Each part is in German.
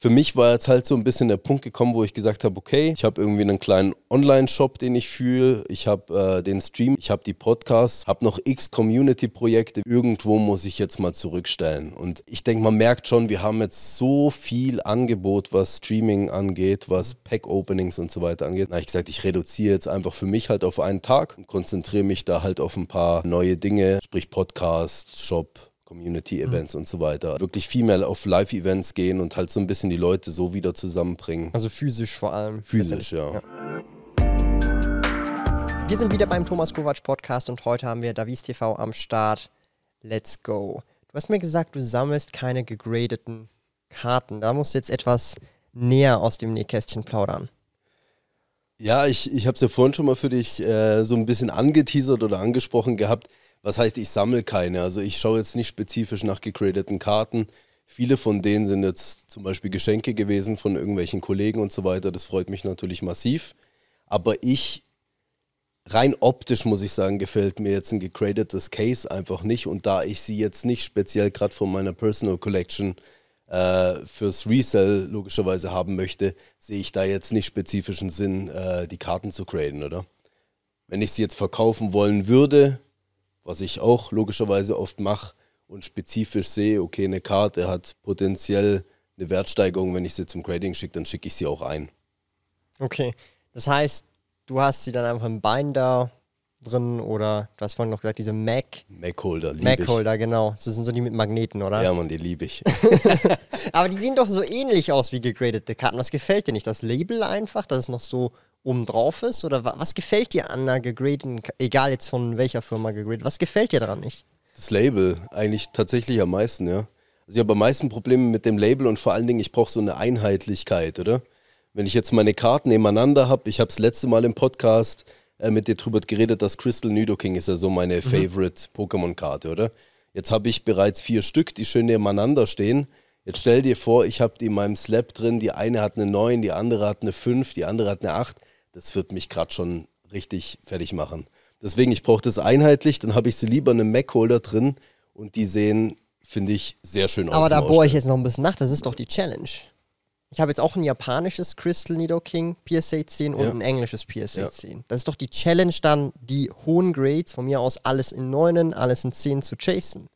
für mich war jetzt halt so ein bisschen der Punkt gekommen, wo ich gesagt habe, okay, ich habe irgendwie einen kleinen Online-Shop, den ich fühle, ich habe äh, den Stream, ich habe die Podcasts, habe noch x Community-Projekte. Irgendwo muss ich jetzt mal zurückstellen. Und ich denke, man merkt schon, wir haben jetzt so viel Angebot, was Streaming angeht, was Pack-Openings und so weiter angeht. Da habe ich gesagt, ich reduziere jetzt einfach für mich halt auf einen Tag und konzentriere mich da halt auf ein paar neue Dinge, sprich Podcasts, Shop, Community-Events mhm. und so weiter. Wirklich viel mehr auf Live-Events gehen und halt so ein bisschen die Leute so wieder zusammenbringen. Also physisch vor allem. Physisch, ja. ja. Wir sind wieder beim Thomas Kovac Podcast und heute haben wir Davies TV am Start. Let's go. Du hast mir gesagt, du sammelst keine gegradeten Karten. Da musst du jetzt etwas näher aus dem Nähkästchen plaudern. Ja, ich, ich habe es ja vorhin schon mal für dich äh, so ein bisschen angeteasert oder angesprochen gehabt was heißt, ich sammle keine. Also ich schaue jetzt nicht spezifisch nach gecredeten Karten. Viele von denen sind jetzt zum Beispiel Geschenke gewesen von irgendwelchen Kollegen und so weiter. Das freut mich natürlich massiv. Aber ich, rein optisch muss ich sagen, gefällt mir jetzt ein gecredetes Case einfach nicht. Und da ich sie jetzt nicht speziell gerade von meiner Personal Collection äh, fürs Resell logischerweise haben möchte, sehe ich da jetzt nicht spezifischen Sinn, äh, die Karten zu graden, oder? Wenn ich sie jetzt verkaufen wollen würde, was ich auch logischerweise oft mache und spezifisch sehe, okay, eine Karte hat potenziell eine Wertsteigerung, wenn ich sie zum Grading schicke, dann schicke ich sie auch ein. Okay, das heißt, du hast sie dann einfach im Binder drin oder du hast vorhin noch gesagt, diese Mac. Mac-Holder, liebe ich. Mac-Holder, genau. Das sind so die mit Magneten, oder? Ja, man, die liebe ich. Aber die sehen doch so ähnlich aus wie gegradete Karten. Was gefällt dir nicht? Das Label einfach, dass es noch so oben drauf ist? Oder was gefällt dir an einer gegradeten, egal jetzt von welcher Firma gegradet, was gefällt dir daran nicht? Das Label eigentlich tatsächlich am meisten, ja. Also ich habe am meisten Probleme mit dem Label und vor allen Dingen, ich brauche so eine Einheitlichkeit, oder? Wenn ich jetzt meine Karten nebeneinander habe, ich habe das letzte Mal im Podcast äh, mit dir drüber geredet, dass Crystal Nidoking ist ja so meine mhm. Favorite Pokémon-Karte, oder? Jetzt habe ich bereits vier Stück, die schön nebeneinander stehen. Jetzt stell dir vor, ich habe die in meinem Slab drin, die eine hat eine 9, die andere hat eine 5, die andere hat eine 8. Das wird mich gerade schon richtig fertig machen. Deswegen, ich brauche das einheitlich, dann habe ich sie lieber in einem Mac-Holder drin und die sehen, finde ich, sehr schön aus. Aber da bohre ich jetzt noch ein bisschen nach, das ist doch die Challenge. Ich habe jetzt auch ein japanisches Crystal Needle King PSA 10 und ja. ein englisches PSA ja. 10. Das ist doch die Challenge dann, die hohen Grades, von mir aus alles in 9, alles in 10 zu chasen.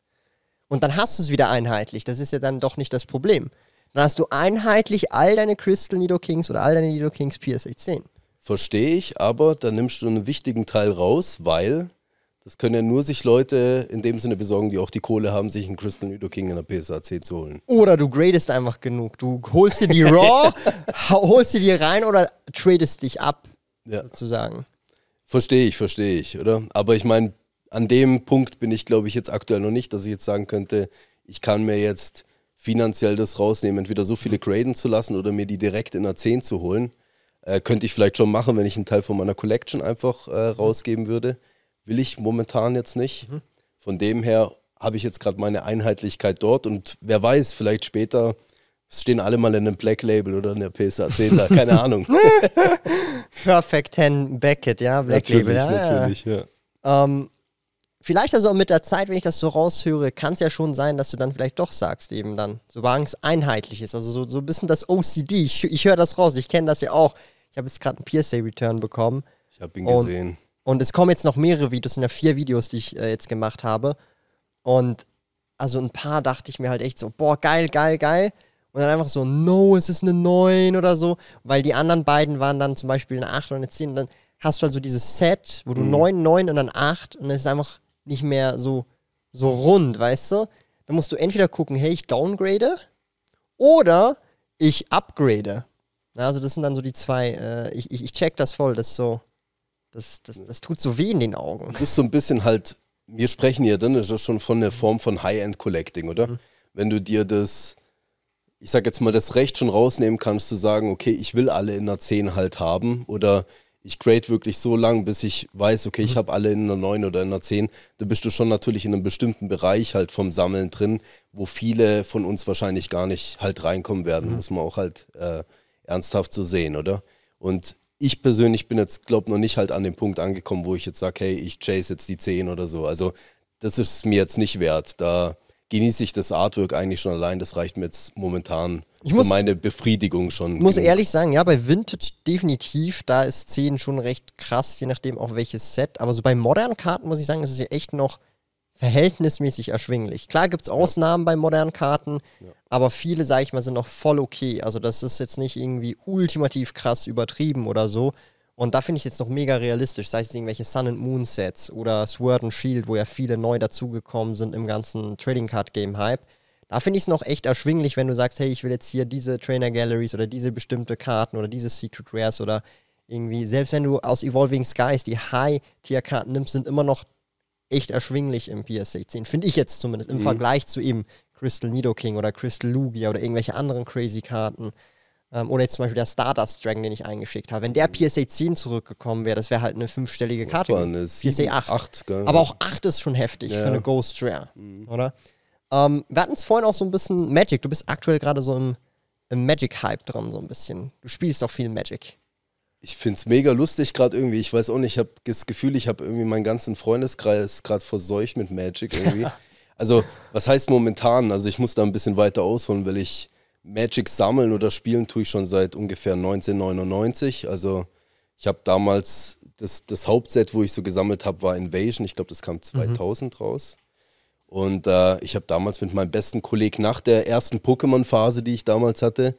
Und dann hast du es wieder einheitlich. Das ist ja dann doch nicht das Problem. Dann hast du einheitlich all deine Crystal Nido Kings oder all deine Nido Kings PSA 10. Verstehe ich, aber dann nimmst du einen wichtigen Teil raus, weil das können ja nur sich Leute in dem Sinne besorgen, die auch die Kohle haben, sich einen Crystal Nido King in der PSA 10 zu holen. Oder du gradest einfach genug. Du holst dir die Raw, holst dir die rein oder tradest dich ab, ja. sozusagen. Verstehe ich, verstehe ich, oder? Aber ich meine, an dem Punkt bin ich, glaube ich, jetzt aktuell noch nicht, dass ich jetzt sagen könnte, ich kann mir jetzt finanziell das rausnehmen, entweder so viele graden zu lassen oder mir die direkt in einer 10 zu holen. Äh, könnte ich vielleicht schon machen, wenn ich einen Teil von meiner Collection einfach äh, mhm. rausgeben würde. Will ich momentan jetzt nicht. Mhm. Von dem her habe ich jetzt gerade meine Einheitlichkeit dort und wer weiß, vielleicht später stehen alle mal in einem Black Label oder in der PSA 10 da, keine Ahnung. Perfect 10 Beckett, ja, Black natürlich, Label. Ja, natürlich, ja. ja. Ähm, vielleicht also auch mit der Zeit, wenn ich das so raushöre, kann es ja schon sein, dass du dann vielleicht doch sagst, eben dann, so Angst einheitlich ist. Also so, so ein bisschen das OCD. Ich, ich höre das raus, ich kenne das ja auch. Ich habe jetzt gerade einen PSA-Return bekommen. Ich habe ihn und, gesehen. Und es kommen jetzt noch mehrere Videos, sind ja vier Videos, die ich äh, jetzt gemacht habe. Und also ein paar dachte ich mir halt echt so, boah, geil, geil, geil. Und dann einfach so, no, es ist eine 9 oder so. Weil die anderen beiden waren dann zum Beispiel eine 8 oder eine 10. Und dann hast du halt so dieses Set, wo du mhm. 9, 9 und dann 8. Und dann ist es einfach nicht mehr so, so rund, weißt du? Dann musst du entweder gucken, hey, ich downgrade oder ich upgrade. Ja, also das sind dann so die zwei. Äh, ich, ich, ich check das voll, das so. Das, das, das tut so weh in den Augen. Das ist so ein bisschen halt, wir sprechen ja dann ja schon von der Form von High-End-Collecting, oder? Mhm. Wenn du dir das, ich sag jetzt mal, das Recht schon rausnehmen kannst, zu sagen, okay, ich will alle in einer 10 halt haben oder ich grade wirklich so lang, bis ich weiß, okay, ich mhm. habe alle in einer 9 oder in einer 10, dann bist du schon natürlich in einem bestimmten Bereich halt vom Sammeln drin, wo viele von uns wahrscheinlich gar nicht halt reinkommen werden, mhm. muss man auch halt äh, ernsthaft so sehen, oder? Und ich persönlich bin jetzt, glaube noch nicht halt an dem Punkt angekommen, wo ich jetzt sage, hey, ich chase jetzt die 10 oder so. Also das ist mir jetzt nicht wert. Da genieße ich das Artwork eigentlich schon allein, das reicht mir jetzt momentan ich muss, so meine Befriedigung schon. Ich muss genug. ehrlich sagen, ja, bei Vintage definitiv, da ist 10 schon recht krass, je nachdem auch welches Set. Aber so bei modernen Karten muss ich sagen, ist es ja echt noch verhältnismäßig erschwinglich. Klar gibt es Ausnahmen ja. bei modernen Karten, ja. aber viele, sage ich mal, sind noch voll okay. Also das ist jetzt nicht irgendwie ultimativ krass übertrieben oder so. Und da finde ich es jetzt noch mega realistisch, sei es irgendwelche Sun and Moon Sets oder Sword and Shield, wo ja viele neu dazugekommen sind im ganzen Trading Card Game Hype da finde ich es noch echt erschwinglich, wenn du sagst, hey, ich will jetzt hier diese Trainer Galleries oder diese bestimmte Karten oder diese Secret Rares oder irgendwie, selbst wenn du aus Evolving Skies die High-Tier-Karten nimmst, sind immer noch echt erschwinglich im PS16. Finde ich jetzt zumindest im mhm. Vergleich zu eben Crystal Nidoking oder Crystal Lugia oder irgendwelche anderen crazy Karten. Ähm, oder jetzt zum Beispiel der Stardust Dragon, den ich eingeschickt habe. Wenn der mhm. PSA 10 zurückgekommen wäre, das wäre halt eine fünfstellige Karte. Das war eine PSA 8. 8 Aber auch 8 ist schon heftig ja. für eine Ghost Rare, mhm. oder? Ähm, wir hatten es vorhin auch so ein bisschen Magic. Du bist aktuell gerade so im, im Magic-Hype dran, so ein bisschen. Du spielst auch viel Magic. Ich finde es mega lustig gerade irgendwie. Ich weiß auch nicht, ich habe das Gefühl, ich habe irgendwie meinen ganzen Freundeskreis gerade verseucht mit Magic irgendwie. also, was heißt momentan? Also, ich muss da ein bisschen weiter ausholen, weil ich Magic sammeln oder spielen tue ich schon seit ungefähr 1999. Also, ich habe damals das, das Hauptset, wo ich so gesammelt habe, war Invasion. Ich glaube, das kam 2000 mhm. raus. Und äh, ich habe damals mit meinem besten Kollegen nach der ersten Pokémon-Phase, die ich damals hatte,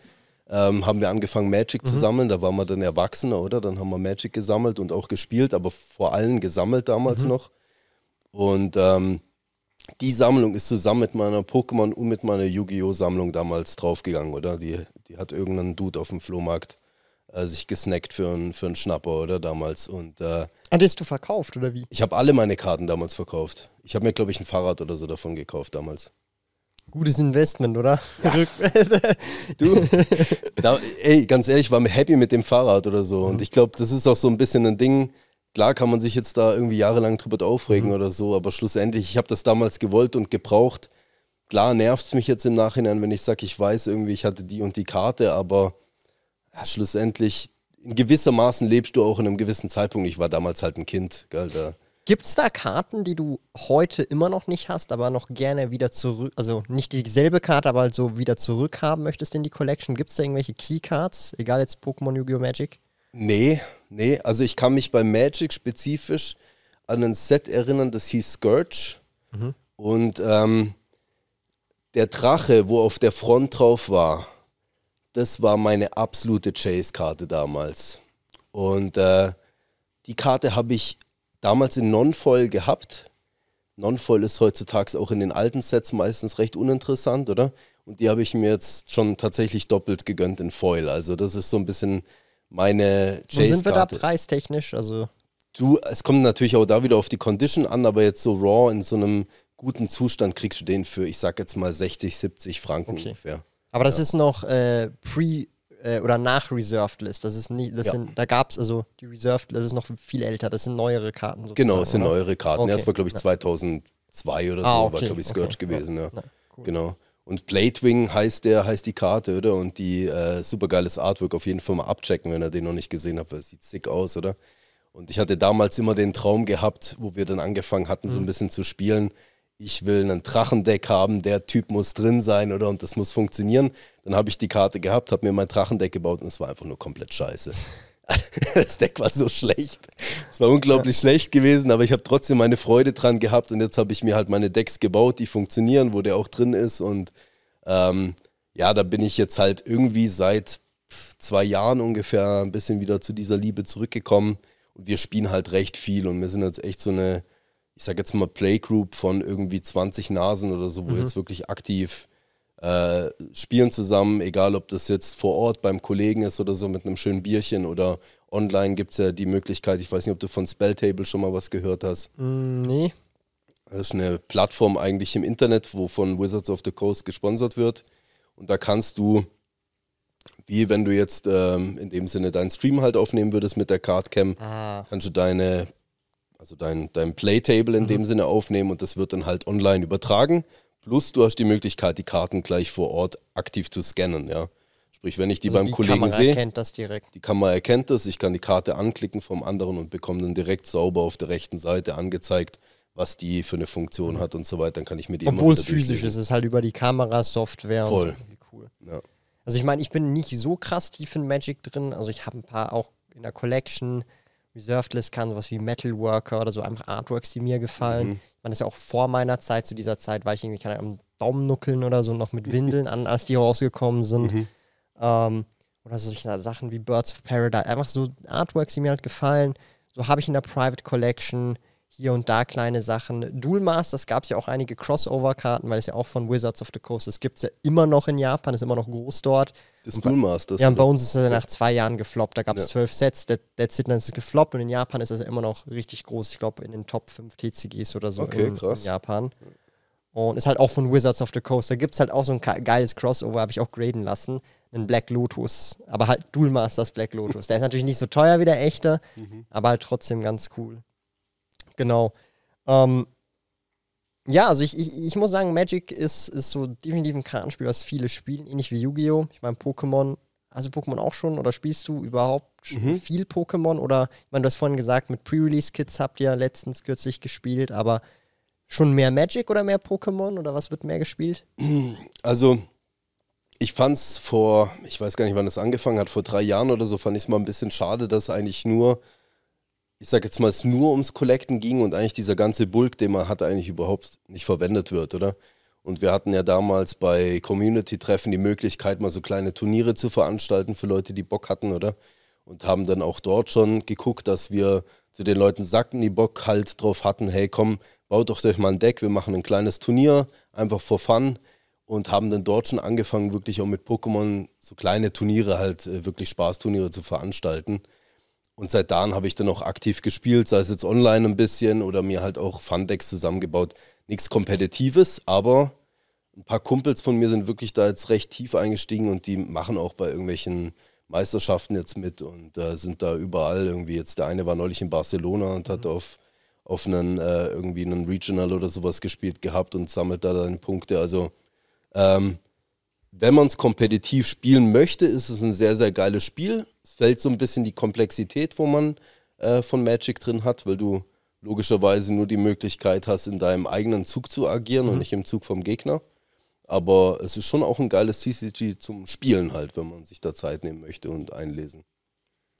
ähm, haben wir angefangen, Magic mhm. zu sammeln. Da waren wir dann Erwachsener, oder? Dann haben wir Magic gesammelt und auch gespielt, aber vor allem gesammelt damals mhm. noch. Und ähm, die Sammlung ist zusammen mit meiner Pokémon und mit meiner Yu-Gi-Oh! Sammlung damals draufgegangen, oder? Die, die hat irgendein Dude auf dem Flohmarkt äh, sich gesnackt für einen für einen Schnapper, oder damals. Und, äh, ah, Hattest du verkauft, oder wie? Ich habe alle meine Karten damals verkauft. Ich habe mir, glaube ich, ein Fahrrad oder so davon gekauft damals. Gutes Investment, oder? Ja. du, da, ey, ganz ehrlich, ich war happy mit dem Fahrrad oder so. Und mhm. ich glaube, das ist auch so ein bisschen ein Ding. Klar kann man sich jetzt da irgendwie jahrelang drüber aufregen mhm. oder so, aber schlussendlich, ich habe das damals gewollt und gebraucht. Klar nervt es mich jetzt im Nachhinein, wenn ich sage, ich weiß irgendwie, ich hatte die und die Karte, aber ja, schlussendlich in gewisser Maßen lebst du auch in einem gewissen Zeitpunkt. Ich war damals halt ein Kind, da. Gibt es da Karten, die du heute immer noch nicht hast, aber noch gerne wieder zurück, also nicht dieselbe Karte, aber halt so wieder zurückhaben möchtest in die Collection? Gibt es da irgendwelche Keycards, egal jetzt Pokémon, Yu-Gi-Oh! Magic? Nee, nee. Also ich kann mich bei Magic spezifisch an ein Set erinnern, das hieß Scourge. Mhm. Und ähm, der Drache, wo auf der Front drauf war, das war meine absolute Chase-Karte damals. Und äh, die Karte habe ich damals in non foil gehabt. non foil ist heutzutage auch in den alten Sets meistens recht uninteressant, oder? Und die habe ich mir jetzt schon tatsächlich doppelt gegönnt in Foil. Also das ist so ein bisschen meine Chase-Karte. Wo sind wir da preistechnisch? Also du, es kommt natürlich auch da wieder auf die Condition an, aber jetzt so raw in so einem guten Zustand kriegst du den für, ich sag jetzt mal 60, 70 Franken okay. ungefähr. Aber das ja. ist noch äh, pre- äh, oder nach Reserved List. Das ist nicht, das ja. sind, da gab es, also die Reserved List ist noch viel älter, das sind neuere Karten. Genau, es sind oder? neuere Karten. Okay. Ja, das war, glaube ich, 2002 oder so, ah, okay. war, glaube ich, ah, Scourge okay. gewesen. Ne? Ja. Cool. Genau. Und Bladewing heißt der, heißt die Karte, oder? Und die äh, supergeiles Artwork auf jeden Fall mal abchecken, wenn ihr den noch nicht gesehen habt, weil es sieht sick aus, oder? Und ich hatte damals immer den Traum gehabt, wo wir dann angefangen hatten, mhm. so ein mhm. bisschen zu spielen, ich will einen Drachendeck haben, der Typ muss drin sein oder und das muss funktionieren. Dann habe ich die Karte gehabt, habe mir mein Drachendeck gebaut und es war einfach nur komplett scheiße. das Deck war so schlecht. Es war unglaublich ja. schlecht gewesen, aber ich habe trotzdem meine Freude dran gehabt und jetzt habe ich mir halt meine Decks gebaut, die funktionieren, wo der auch drin ist und ähm, ja, da bin ich jetzt halt irgendwie seit zwei Jahren ungefähr ein bisschen wieder zu dieser Liebe zurückgekommen und wir spielen halt recht viel und wir sind jetzt echt so eine ich sage jetzt mal Playgroup von irgendwie 20 Nasen oder so, wo mhm. jetzt wirklich aktiv äh, spielen zusammen, egal ob das jetzt vor Ort beim Kollegen ist oder so mit einem schönen Bierchen oder online gibt es ja die Möglichkeit, ich weiß nicht, ob du von Spelltable schon mal was gehört hast. Mm, nee. Das ist eine Plattform eigentlich im Internet, wo von Wizards of the Coast gesponsert wird. Und da kannst du, wie wenn du jetzt ähm, in dem Sinne deinen Stream halt aufnehmen würdest mit der Cardcam, ah. kannst du deine also dein, dein Playtable in mhm. dem Sinne aufnehmen und das wird dann halt online übertragen. Plus du hast die Möglichkeit, die Karten gleich vor Ort aktiv zu scannen, ja. Sprich, wenn ich die also beim die Kollegen Kamera sehe, erkennt das direkt. die Kamera erkennt das, ich kann die Karte anklicken vom anderen und bekomme dann direkt sauber auf der rechten Seite angezeigt, was die für eine Funktion mhm. hat und so weiter. Dann kann ich mir die Obwohl es physisch ist, es ist halt über die Kamera, Software Voll. und so. cool. Ja. Also ich meine, ich bin nicht so krass tief in Magic drin. Also ich habe ein paar auch in der Collection. Reservedless kann, sowas wie Metalworker oder so, einfach Artworks, die mir gefallen. Mhm. Man ist ja auch vor meiner Zeit, zu dieser Zeit war ich irgendwie, keine Ahnung, am Daumennuckeln oder so, noch mit Windeln an, als die rausgekommen sind. Mhm. Ähm, oder solche Sachen wie Birds of Paradise. Einfach so Artworks, die mir halt gefallen. So habe ich in der Private Collection hier und da kleine Sachen. Duel Masters gab es ja auch einige Crossover-Karten, weil es ja auch von Wizards of the Coast ist. Gibt es ja immer noch in Japan, ist immer noch groß dort. Das Duel Masters. Ja, und bei uns ist es ja nach zwei Jahren gefloppt. Da gab es ja. zwölf Sets, der That's It, ist gefloppt. Und in Japan ist es immer noch richtig groß. Ich glaube, in den Top 5 TCGs oder so okay, in, in, Japan. Und ist halt auch von Wizards of the Coast. Da gibt es halt auch so ein geiles Crossover, habe ich auch graden lassen. Ein Black Lotus. Aber halt Duel Masters Black Lotus. Der ist natürlich nicht so teuer wie der echte, mhm. aber halt trotzdem ganz cool genau. Ähm, ja, also ich, ich, ich, muss sagen, Magic ist, ist so definitiv ein Kartenspiel, was viele spielen, ähnlich wie Yu-Gi-Oh! Ich meine, Pokémon, also Pokémon auch schon oder spielst du überhaupt mhm. viel Pokémon? Oder, ich meine, du hast vorhin gesagt, mit Pre-Release-Kits habt ihr letztens kürzlich gespielt, aber schon mehr Magic oder mehr Pokémon oder was wird mehr gespielt? Also, ich fand es vor, ich weiß gar nicht, wann das angefangen hat, vor drei Jahren oder so, fand ich es mal ein bisschen schade, dass eigentlich nur ich sag jetzt mal, es nur ums Collecten ging und eigentlich dieser ganze Bulk, den man hat, eigentlich überhaupt nicht verwendet wird, oder? Und wir hatten ja damals bei Community-Treffen die Möglichkeit, mal so kleine Turniere zu veranstalten für Leute, die Bock hatten, oder? Und haben dann auch dort schon geguckt, dass wir zu den Leuten sagten, die Bock halt drauf hatten, hey komm, baut doch euch mal ein Deck, wir machen ein kleines Turnier, einfach for fun. Und haben dann dort schon angefangen, wirklich auch mit Pokémon so kleine Turniere halt, äh, wirklich Spaßturniere zu veranstalten. Und seit da habe ich dann auch aktiv gespielt, sei es jetzt online ein bisschen oder mir halt auch Fundecks zusammengebaut. Nichts Kompetitives, aber ein paar Kumpels von mir sind wirklich da jetzt recht tief eingestiegen und die machen auch bei irgendwelchen Meisterschaften jetzt mit und äh, sind da überall irgendwie jetzt. Der eine war neulich in Barcelona und hat mhm. auf, auf einen äh, irgendwie einen Regional oder sowas gespielt gehabt und sammelt da dann Punkte. Also ähm, wenn man es kompetitiv spielen möchte, ist es ein sehr, sehr geiles Spiel fällt so ein bisschen die Komplexität, wo man äh, von Magic drin hat, weil du logischerweise nur die Möglichkeit hast, in deinem eigenen Zug zu agieren mhm. und nicht im Zug vom Gegner. Aber es ist schon auch ein geiles CCG zum Spielen halt, wenn man sich da Zeit nehmen möchte und einlesen.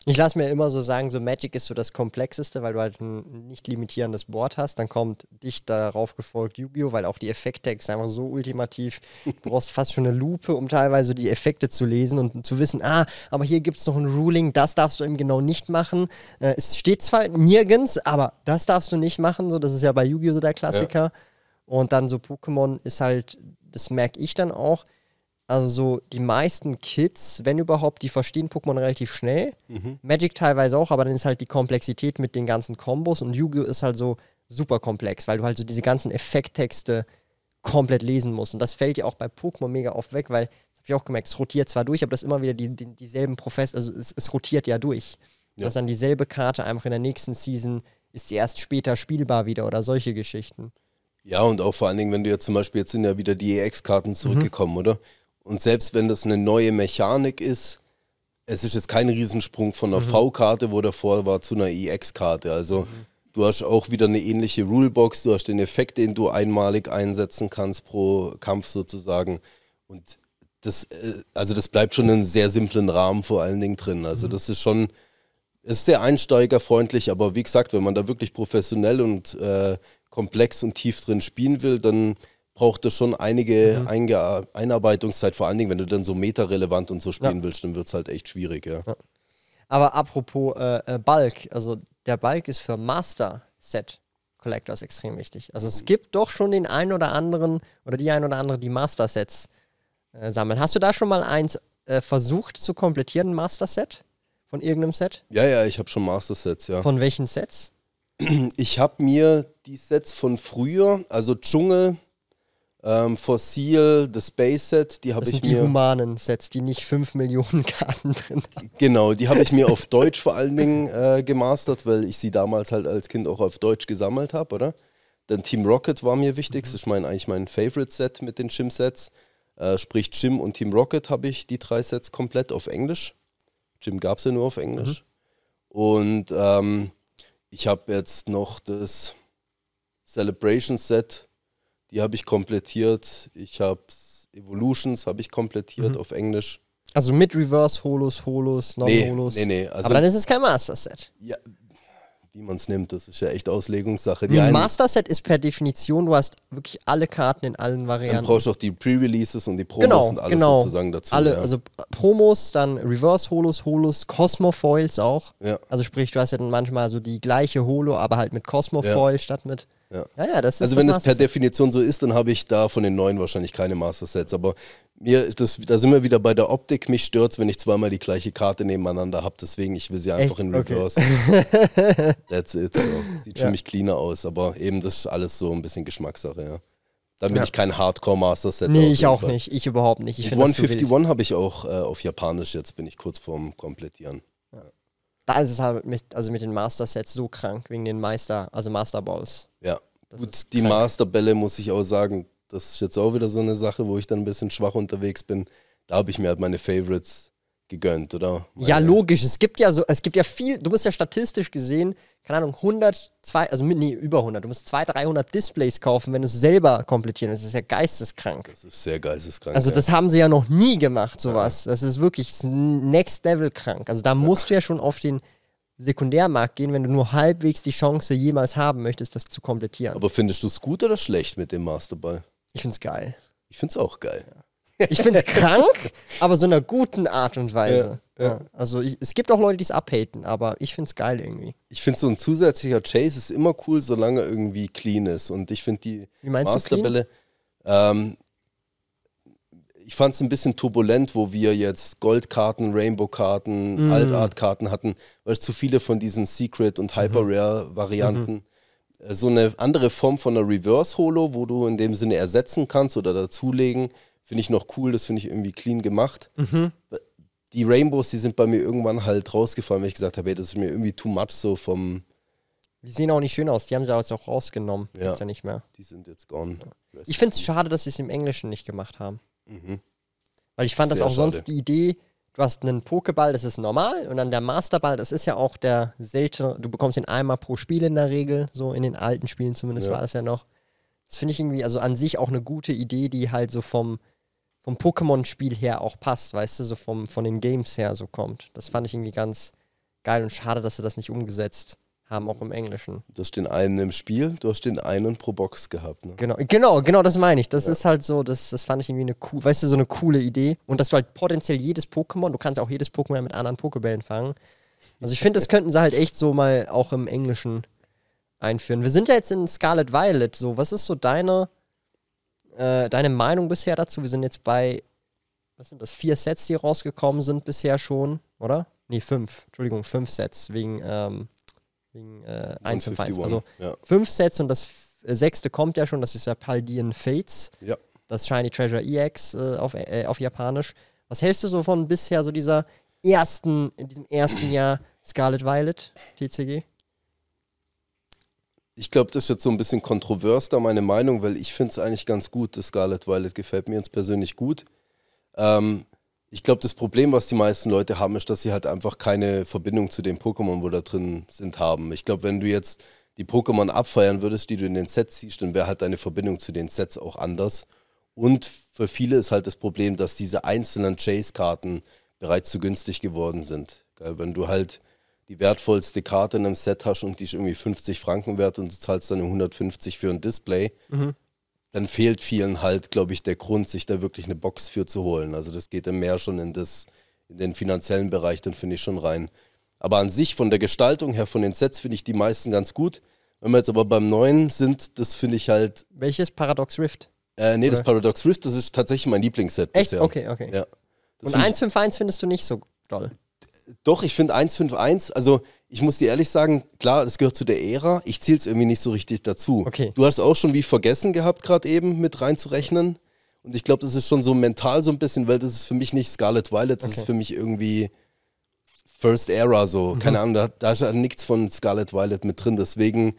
Ich lasse mir immer so sagen, so Magic ist so das Komplexeste, weil du halt ein nicht limitierendes Board hast. Dann kommt dicht darauf gefolgt Yu-Gi-Oh!, weil auch die Effekttext einfach so ultimativ. Du brauchst fast schon eine Lupe, um teilweise die Effekte zu lesen und zu wissen, ah, aber hier gibt es noch ein Ruling, das darfst du eben genau nicht machen. Äh, es steht zwar nirgends, aber das darfst du nicht machen. So, das ist ja bei Yu-Gi-Oh! so der Klassiker. Ja. Und dann so Pokémon ist halt, das merke ich dann auch, also so die meisten Kids, wenn überhaupt, die verstehen Pokémon relativ schnell. Mhm. Magic teilweise auch, aber dann ist halt die Komplexität mit den ganzen Kombos und Yu-Gi-Oh! ist halt so super komplex, weil du halt so diese ganzen Effekttexte komplett lesen musst. Und das fällt ja auch bei Pokémon mega oft weg, weil, das habe ich auch gemerkt, es rotiert zwar durch, aber das immer wieder die, die, dieselben Professoren, also es, es, rotiert ja durch. Ja. Dass dann dieselbe Karte einfach in der nächsten Season ist sie erst später spielbar wieder oder solche Geschichten. Ja, und auch vor allen Dingen, wenn du jetzt zum Beispiel, jetzt sind ja wieder die EX-Karten mhm. zurückgekommen, mhm. oder? Und selbst wenn das eine neue Mechanik ist, es ist jetzt kein Riesensprung von einer mhm. V-Karte, wo davor war, zu einer EX-Karte. Also mhm. du hast auch wieder eine ähnliche Rulebox, du hast den Effekt, den du einmalig einsetzen kannst pro Kampf sozusagen. Und das, äh, also das bleibt schon in einem sehr simplen Rahmen vor allen Dingen drin. Also mhm. das ist schon, ist sehr einsteigerfreundlich, aber wie gesagt, wenn man da wirklich professionell und äh, komplex und tief drin spielen will, dann braucht es schon einige mhm. Einge Einarbeitungszeit, vor allen Dingen, wenn du dann so meta-relevant und so spielen ja. willst, dann wird es halt echt schwierig, ja. ja. Aber apropos äh, äh Bulk, also der Bulk ist für Master Set Collectors extrem wichtig. Also es gibt doch schon den einen oder anderen oder die ein oder andere, die Master Sets äh, sammeln. Hast du da schon mal eins äh, versucht zu komplettieren, ein Master Set? Von irgendeinem Set? Ja, ja, ich habe schon Master Sets, ja. Von welchen Sets? Ich habe mir die Sets von früher, also Dschungel, ähm, Fossil, das Space Set, die habe ich sind mir. Die humanen Sets, die nicht 5 Millionen Karten drin haben. Genau, die habe ich mir auf Deutsch vor allen Dingen äh, gemastert, weil ich sie damals halt als Kind auch auf Deutsch gesammelt habe, oder? Dann Team Rocket war mir wichtig, mhm. das ist mein, eigentlich mein Favorite-Set mit den Chim-Sets. Äh, sprich, Jim und Team Rocket habe ich die drei Sets komplett auf Englisch. Jim gab es ja nur auf Englisch. Mhm. Und ähm, ich habe jetzt noch das Celebration-Set die habe ich komplettiert. Ich habe Evolutions habe ich komplettiert mhm. auf Englisch. Also mit Reverse Holos, Holos, Non-Holos. Nee, nee, nee, also Aber dann ist es kein Master-Set. Ja, wie man es nimmt, das ist ja echt Auslegungssache. Die ein Master-Set ist per Definition, du hast wirklich alle Karten in allen Varianten. Dann brauchst du auch die Pre-Releases und die Promos genau, und alles genau. sozusagen dazu. Alle, ja. Also Promos, dann Reverse Holos, Holos, Cosmo-Foils auch. Ja. Also sprich, du hast ja dann manchmal so die gleiche Holo, aber halt mit Cosmo-Foil ja. statt mit ja. Ja, ja, das ist also wenn das per Definition so ist, dann habe ich da von den neuen wahrscheinlich keine Master-Sets. Aber mir das, da sind wir wieder bei der Optik. Mich stört wenn ich zweimal die gleiche Karte nebeneinander habe. Deswegen, ich will sie einfach Echt? in Reverse. Okay. That's it. So. Sieht ja. für mich cleaner aus. Aber eben, das ist alles so ein bisschen Geschmackssache, ja. Dann bin ja. ich kein Hardcore-Master-Set. Nee, ich auch Fall. nicht. Ich überhaupt nicht. Ich 151 habe ich auch äh, auf Japanisch. Jetzt bin ich kurz vorm Komplettieren da ist es halt mit, also mit den Master-Sets so krank, wegen den Meister, also Master-Balls. Ja, das gut, die Master-Bälle muss ich auch sagen, das ist jetzt auch wieder so eine Sache, wo ich dann ein bisschen schwach unterwegs bin. Da habe ich mir halt meine Favorites gegönnt, oder? Ja, logisch. Es gibt ja so, es gibt ja viel, du musst ja statistisch gesehen, keine Ahnung, 100, zwei, also nee, über 100, du musst 200, 300 Displays kaufen, wenn du es selber komplettieren willst. Das ist ja geisteskrank. Das ist sehr geisteskrank. Also ja. das haben sie ja noch nie gemacht, sowas. Ja. Das ist wirklich next level krank. Also da musst du ja schon auf den Sekundärmarkt gehen, wenn du nur halbwegs die Chance jemals haben möchtest, das zu komplettieren. Aber findest du es gut oder schlecht mit dem Masterball? Ich find's geil. Ich find's auch geil. Ja. Ich finde es krank, aber so einer guten Art und Weise. Ja, ja. Also ich, es gibt auch Leute, die es abhaten, aber ich finde es geil irgendwie. Ich finde so ein zusätzlicher Chase ist immer cool, solange er irgendwie clean ist. Und ich finde die Masterbälle, ähm, ich fand es ein bisschen turbulent, wo wir jetzt Goldkarten, Rainbowkarten, karten mm. altart hatten, weil es zu viele von diesen Secret- und Hyper-Rare-Varianten mhm äh, so eine andere Form von einer Reverse-Holo, wo du in dem Sinne ersetzen kannst oder dazulegen, finde ich noch cool, das finde ich irgendwie clean gemacht. Mhm. Die Rainbows, die sind bei mir irgendwann halt rausgefallen, weil ich gesagt habe, hey, das ist mir irgendwie too much so vom. Die sehen auch nicht schön aus, die haben sie jetzt auch rausgenommen. Ja. Gibt's ja nicht mehr. Die sind jetzt gone. Rest ich finde es schade, dass sie es im Englischen nicht gemacht haben. Mhm. Weil ich fand Sehr das auch schade. sonst die Idee, du hast einen Pokéball, das ist normal, und dann der Masterball, das ist ja auch der seltene, du bekommst den einmal pro Spiel in der Regel, so in den alten Spielen zumindest ja. war das ja noch. Das finde ich irgendwie, also an sich auch eine gute Idee, die halt so vom vom Pokémon-Spiel her auch passt, weißt du, so vom, von den Games her so kommt. Das fand ich irgendwie ganz geil und schade, dass sie das nicht umgesetzt haben, auch im Englischen. Du hast den einen im Spiel, du hast den einen pro Box gehabt. Ne? Genau, genau, genau, das meine ich. Das ja. ist halt so, das, das fand ich irgendwie eine cool, weißt du, so eine coole Idee. Und dass du halt potenziell jedes Pokémon, du kannst auch jedes Pokémon mit anderen Pokébällen fangen. Also ich finde, das könnten sie halt echt so mal auch im Englischen einführen. Wir sind ja jetzt in Scarlet Violet, so, was ist so deine äh, deine Meinung bisher dazu? Wir sind jetzt bei, was sind das, vier Sets, die rausgekommen sind bisher schon, oder? Nee, fünf. Entschuldigung, fünf Sets wegen, ähm, wegen äh, 1 und 1. Also ja. fünf Sets und das äh, sechste kommt ja schon, das ist ja Paldian Fates. Ja. Das Shiny Treasure EX äh, auf, äh, auf Japanisch. Was hältst du so von bisher so dieser ersten, in diesem ersten Jahr Scarlet Violet TCG? ich glaube, das ist jetzt so ein bisschen kontrovers da meine Meinung, weil ich finde es eigentlich ganz gut, das Scarlet Violet gefällt mir jetzt persönlich gut. Ähm, ich glaube, das Problem, was die meisten Leute haben, ist, dass sie halt einfach keine Verbindung zu den Pokémon, wo da drin sind, haben. Ich glaube, wenn du jetzt die Pokémon abfeiern würdest, die du in den Sets siehst, dann wäre halt deine Verbindung zu den Sets auch anders. Und für viele ist halt das Problem, dass diese einzelnen Chase-Karten bereits zu günstig geworden sind. Wenn du halt die wertvollste Karte in einem Set hast und die ist irgendwie 50 Franken wert und du zahlst dann 150 für ein Display, mhm. dann fehlt vielen halt, glaube ich, der Grund, sich da wirklich eine Box für zu holen. Also das geht dann mehr schon in, das, in den finanziellen Bereich, dann finde ich schon rein. Aber an sich, von der Gestaltung her, von den Sets, finde ich die meisten ganz gut. Wenn wir jetzt aber beim neuen sind, das finde ich halt. Welches Paradox Rift? Äh, nee, Oder? das Paradox Rift, das ist tatsächlich mein Lieblingsset Echt? bisher. Okay, okay. Ja. Und 151 findest du nicht so toll doch, ich finde 151, also ich muss dir ehrlich sagen, klar, das gehört zu der Ära. Ich zähle es irgendwie nicht so richtig dazu. Okay. Du hast auch schon wie vergessen gehabt, gerade eben mit reinzurechnen. Und ich glaube, das ist schon so mental so ein bisschen, weil das ist für mich nicht Scarlet Violet, das okay. ist für mich irgendwie First Era so. Mhm. Keine Ahnung, da, da ist ja nichts von Scarlet Violet mit drin. Deswegen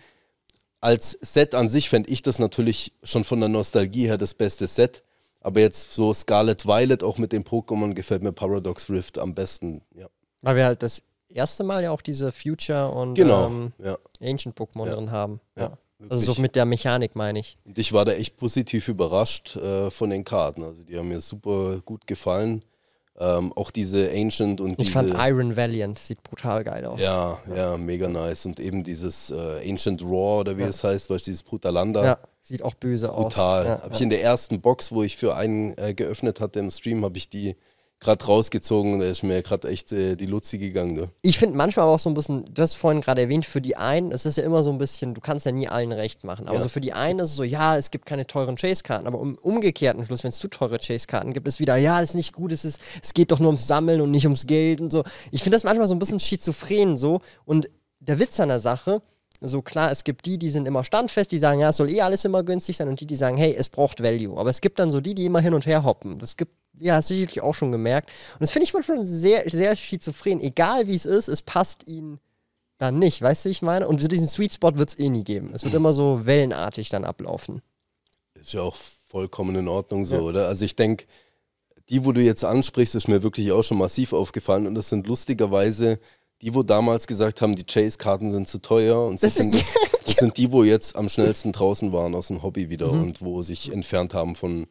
als Set an sich fände ich das natürlich schon von der Nostalgie her das beste Set. Aber jetzt so Scarlet Violet auch mit dem Pokémon gefällt mir Paradox Rift am besten. Ja. Weil wir halt das erste Mal ja auch diese Future und genau, ähm, ja. Ancient Pokémon ja. drin haben. Ja. Also so mit der Mechanik meine ich. Und ich war da echt positiv überrascht äh, von den Karten. Also die haben mir super gut gefallen. Ähm, auch diese Ancient und Ich fand Iron Valiant, sieht brutal geil aus. Ja, ja, mega nice. Und eben dieses äh, Ancient Raw oder wie ja. es heißt, weißt du, dieses Brutalanda. Ja, sieht auch böse brutal. aus. Brutal. Ja, habe ich in der ersten Box, wo ich für einen äh, geöffnet hatte im Stream, habe ich die gerade rausgezogen und da ist mir gerade echt äh, die Luzi gegangen. Ne? Ich finde manchmal auch so ein bisschen, du hast vorhin gerade erwähnt, für die einen, es ist ja immer so ein bisschen, du kannst ja nie allen recht machen. Also ja. für die einen ist es so, ja, es gibt keine teuren Chase-Karten, aber im umgekehrten Schluss, wenn es zu teure Chase-Karten gibt, ist wieder, ja, ist nicht gut, es, ist, es geht doch nur ums Sammeln und nicht ums Geld und so. Ich finde das manchmal so ein bisschen schizophren so und der Witz an der Sache, so klar, es gibt die, die sind immer standfest, die sagen, ja, es soll eh alles immer günstig sein und die, die sagen, hey, es braucht Value. Aber es gibt dann so die, die immer hin und her hoppen. Das gibt ja sicherlich auch schon gemerkt. Und das finde ich manchmal sehr, sehr schizophren. Egal wie es ist, es passt ihnen dann nicht. Weißt du, wie ich meine? Und diesen Sweet Spot wird es eh nie geben. Es wird mhm. immer so wellenartig dann ablaufen. Ist ja auch vollkommen in Ordnung so, ja. oder? Also ich denke, die, wo du jetzt ansprichst, ist mir wirklich auch schon massiv aufgefallen. Und das sind lustigerweise die, wo damals gesagt haben, die Chase-Karten sind zu teuer. Und das, das, sind, das, sind, die, wo jetzt am schnellsten draußen waren aus dem Hobby wieder mhm. und wo sich entfernt haben von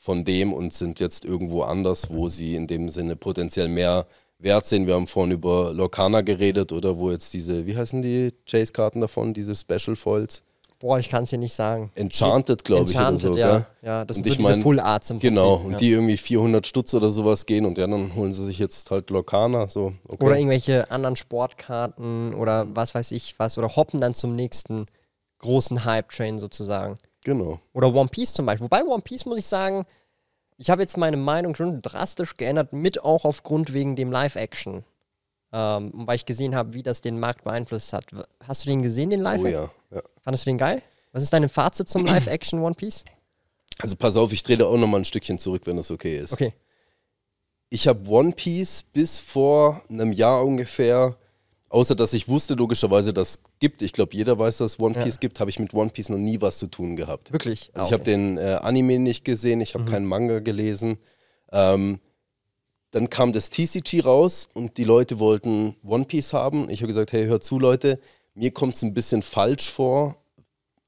von dem und sind jetzt irgendwo anders, wo sie in dem Sinne potenziell mehr wert sind. Wir haben vorhin über Locana geredet oder wo jetzt diese, wie heißen die Chase-Karten davon, diese Special Foils? Boah, ich kann es hier nicht sagen. Enchanted, glaube ich, oder so. Ja, gell? ja das sind so ich mein, Full Arts im Prinzip. Genau, und ja. die irgendwie 400 Stutz oder sowas gehen und ja, dann holen sie sich jetzt halt Locana. So. Okay. Oder irgendwelche anderen Sportkarten oder was weiß ich was oder hoppen dann zum nächsten großen Hype-Train sozusagen. Genau. Oder One Piece zum Beispiel. Wobei One Piece muss ich sagen, ich habe jetzt meine Meinung schon drastisch geändert, mit auch aufgrund wegen dem Live-Action. Ähm, weil ich gesehen habe, wie das den Markt beeinflusst hat. Hast du den gesehen, den Live-Action? Oh ja, ja. Fandest du den geil? Was ist dein Fazit zum Live-Action One Piece? Also pass auf, ich drehe da auch nochmal ein Stückchen zurück, wenn das okay ist. Okay. Ich habe One Piece bis vor einem Jahr ungefähr Außer dass ich wusste logischerweise, dass es gibt. Ich glaube, jeder weiß, dass es One Piece ja. gibt. Habe ich mit One Piece noch nie was zu tun gehabt. Wirklich? Also okay. ich habe den äh, Anime nicht gesehen, ich habe mhm. keinen Manga gelesen. Ähm, dann kam das TCG raus und die Leute wollten One Piece haben. Ich habe gesagt, hey, hört zu, Leute, mir kommt es ein bisschen falsch vor.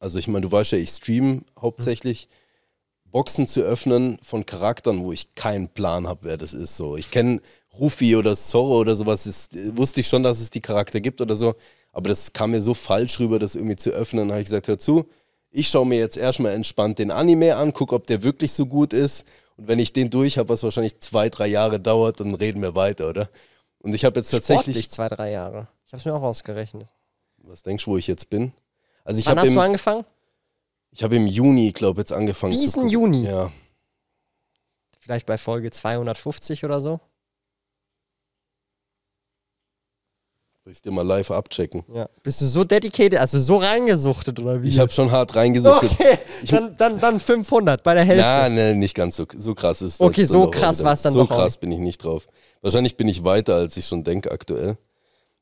Also ich meine, du weißt ja, ich stream mhm. hauptsächlich. Mhm. Boxen zu öffnen von Charakteren, wo ich keinen Plan habe, wer das ist. So, ich kenne Rufi oder Zorro oder sowas ist, wusste ich schon, dass es die Charakter gibt oder so. Aber das kam mir so falsch rüber, das irgendwie zu öffnen. Da habe ich gesagt, hör zu, ich schaue mir jetzt erstmal entspannt den Anime an, gucke, ob der wirklich so gut ist. Und wenn ich den durch habe, was wahrscheinlich zwei, drei Jahre dauert, dann reden wir weiter, oder? Und ich habe jetzt tatsächlich. Sportlich zwei, drei Jahre. Ich habe es mir auch ausgerechnet. Was denkst du, wo ich jetzt bin? Also ich Wann hast im, du angefangen? Ich habe im Juni, glaube ich, jetzt angefangen. Diesen Juni? Ja. Vielleicht bei Folge 250 oder so? Soll ich dir mal live abchecken? Ja. Bist du so dedicated, also so reingesuchtet oder wie? Ich habe schon hart reingesuchtet. Okay, dann, dann, dann 500 bei der Hälfte. Nein, nein, nicht ganz so, so krass ist das. Okay, so krass war es dann so doch So krass bin ich nicht drauf. Wahrscheinlich bin ich weiter, als ich schon denke aktuell.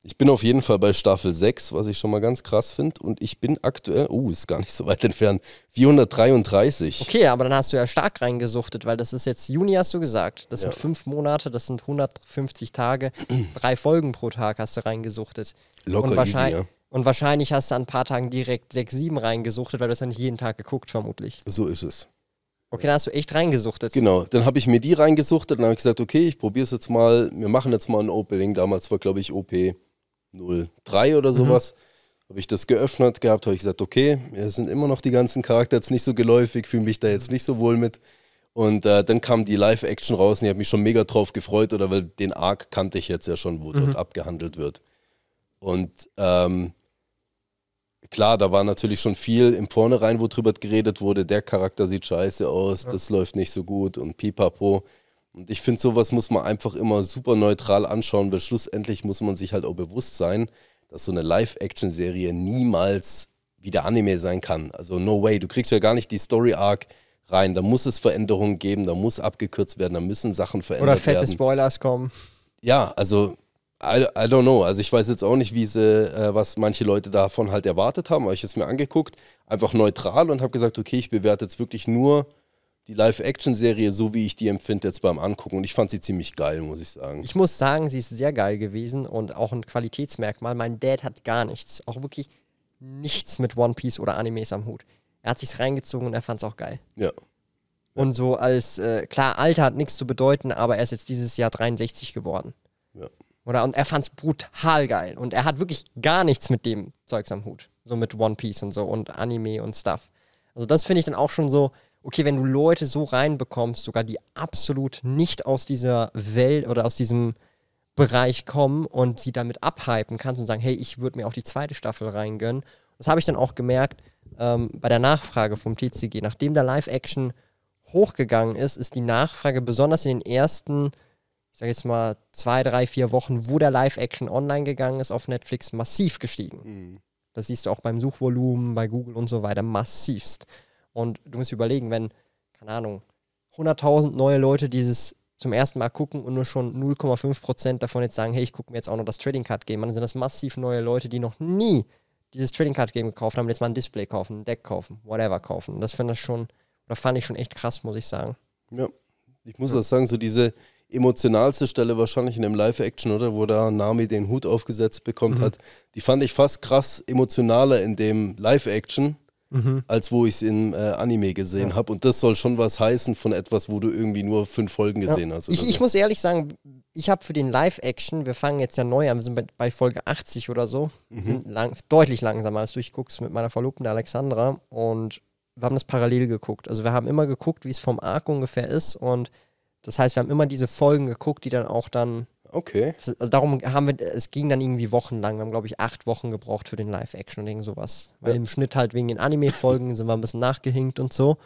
Ich bin auf jeden Fall bei Staffel 6, was ich schon mal ganz krass finde. Und ich bin aktuell, uh, ist gar nicht so weit entfernt, 433. Okay, aber dann hast du ja stark reingesuchtet, weil das ist jetzt Juni, hast du gesagt. Das ja. sind fünf Monate, das sind 150 Tage. drei Folgen pro Tag hast du reingesuchtet. Locker und wahrscheinlich, easy, ja. Und wahrscheinlich hast du an ein paar Tagen direkt 6, 7 reingesuchtet, weil du es dann jeden Tag geguckt, vermutlich. So ist es. Okay, dann hast du echt reingesuchtet. Genau, dann habe ich mir die reingesuchtet und habe gesagt, okay, ich probiere es jetzt mal. Wir machen jetzt mal ein Opening. Damals war, glaube ich, OP 03 oder mhm. sowas. Mhm. Habe ich das geöffnet gehabt, habe ich gesagt, okay, es sind immer noch die ganzen Charaktere nicht so geläufig, fühle mich da jetzt nicht so wohl mit. Und äh, dann kam die Live-Action raus und ich habe mich schon mega drauf gefreut, oder weil den Arc kannte ich jetzt ja schon, wo mhm. dort abgehandelt wird. Und ähm, klar, da war natürlich schon viel im Vornherein, wo drüber geredet wurde, der Charakter sieht scheiße aus, ja. das läuft nicht so gut und pipapo. Und ich finde, sowas muss man einfach immer super neutral anschauen, weil schlussendlich muss man sich halt auch bewusst sein, dass so eine Live-Action-Serie niemals wieder Anime sein kann. Also no way, du kriegst ja gar nicht die Story-Arc rein. Da muss es Veränderungen geben, da muss abgekürzt werden, da müssen Sachen verändert werden. Oder fette werden. Spoilers kommen. Ja, also I, I, don't know. Also ich weiß jetzt auch nicht, wie sie, äh, was manche Leute davon halt erwartet haben, aber ich habe es mir angeguckt, einfach neutral und habe gesagt, okay, ich bewerte jetzt wirklich nur die Live-Action-Serie, so wie ich die empfinde, jetzt beim Angucken. Und ich fand sie ziemlich geil, muss ich sagen. Ich muss sagen, sie ist sehr geil gewesen und auch ein Qualitätsmerkmal. Mein Dad hat gar nichts, auch wirklich nichts mit One Piece oder Animes am Hut. Er hat sich's reingezogen und er fand's auch geil. Ja. Und so als, äh, klar, Alter hat nichts zu bedeuten, aber er ist jetzt dieses Jahr 63 geworden. Ja. Oder, und er fand's brutal geil. Und er hat wirklich gar nichts mit dem Zeugs am Hut. So mit One Piece und so und Anime und Stuff. Also das finde ich dann auch schon so, okay, wenn du Leute so reinbekommst, sogar die absolut nicht aus dieser Welt oder aus diesem Bereich kommen und sie damit abhypen kannst und sagen, hey, ich würde mir auch die zweite Staffel reingönnen. Das habe ich dann auch gemerkt ähm, bei der Nachfrage vom TCG. Nachdem der Live-Action hochgegangen ist, ist die Nachfrage besonders in den ersten, ich sage jetzt mal, zwei, drei, vier Wochen, wo der Live-Action online gegangen ist auf Netflix, massiv gestiegen. Mhm. Das siehst du auch beim Suchvolumen, bei Google und so weiter, massivst. Und du musst überlegen, wenn, keine Ahnung, 100.000 neue Leute dieses zum ersten Mal gucken und nur schon 0,5% davon jetzt sagen, hey, ich gucke mir jetzt auch noch das Trading Card Game dann sind das massiv neue Leute, die noch nie dieses Trading Card Game gekauft haben, jetzt mal ein Display kaufen, ein Deck kaufen, whatever kaufen. das fand ich schon, oder fand ich schon echt krass, muss ich sagen. Ja, ich muss ja. das sagen, so diese emotionalste Stelle wahrscheinlich in dem Live-Action, oder? Wo da Nami den Hut aufgesetzt bekommt mhm. hat, die fand ich fast krass emotionaler in dem Live-Action mhm. als wo ich es im äh, Anime gesehen ja. habe. Und das soll schon was heißen von etwas, wo du irgendwie nur fünf Folgen gesehen ja. hast. Ich, so. ich, muss ehrlich sagen, ich habe für den Live-Action, wir fangen jetzt ja neu an, wir sind bei, bei Folge 80 oder so, mhm. sind lang, deutlich langsamer als du. Ich guck's mit meiner Verlobten, der Alexandra, und wir haben das parallel geguckt. Also wir haben immer geguckt, wie es vom Arc ungefähr ist und das heißt, wir haben immer diese Folgen geguckt, die dann auch dann Okay. Also darum haben wir, es ging dann irgendwie wochenlang. Wir haben, glaube ich, acht Wochen gebraucht für den Live-Action und irgend sowas. Weil ja. im Schnitt halt wegen den Anime-Folgen sind wir ein bisschen nachgehinkt und so.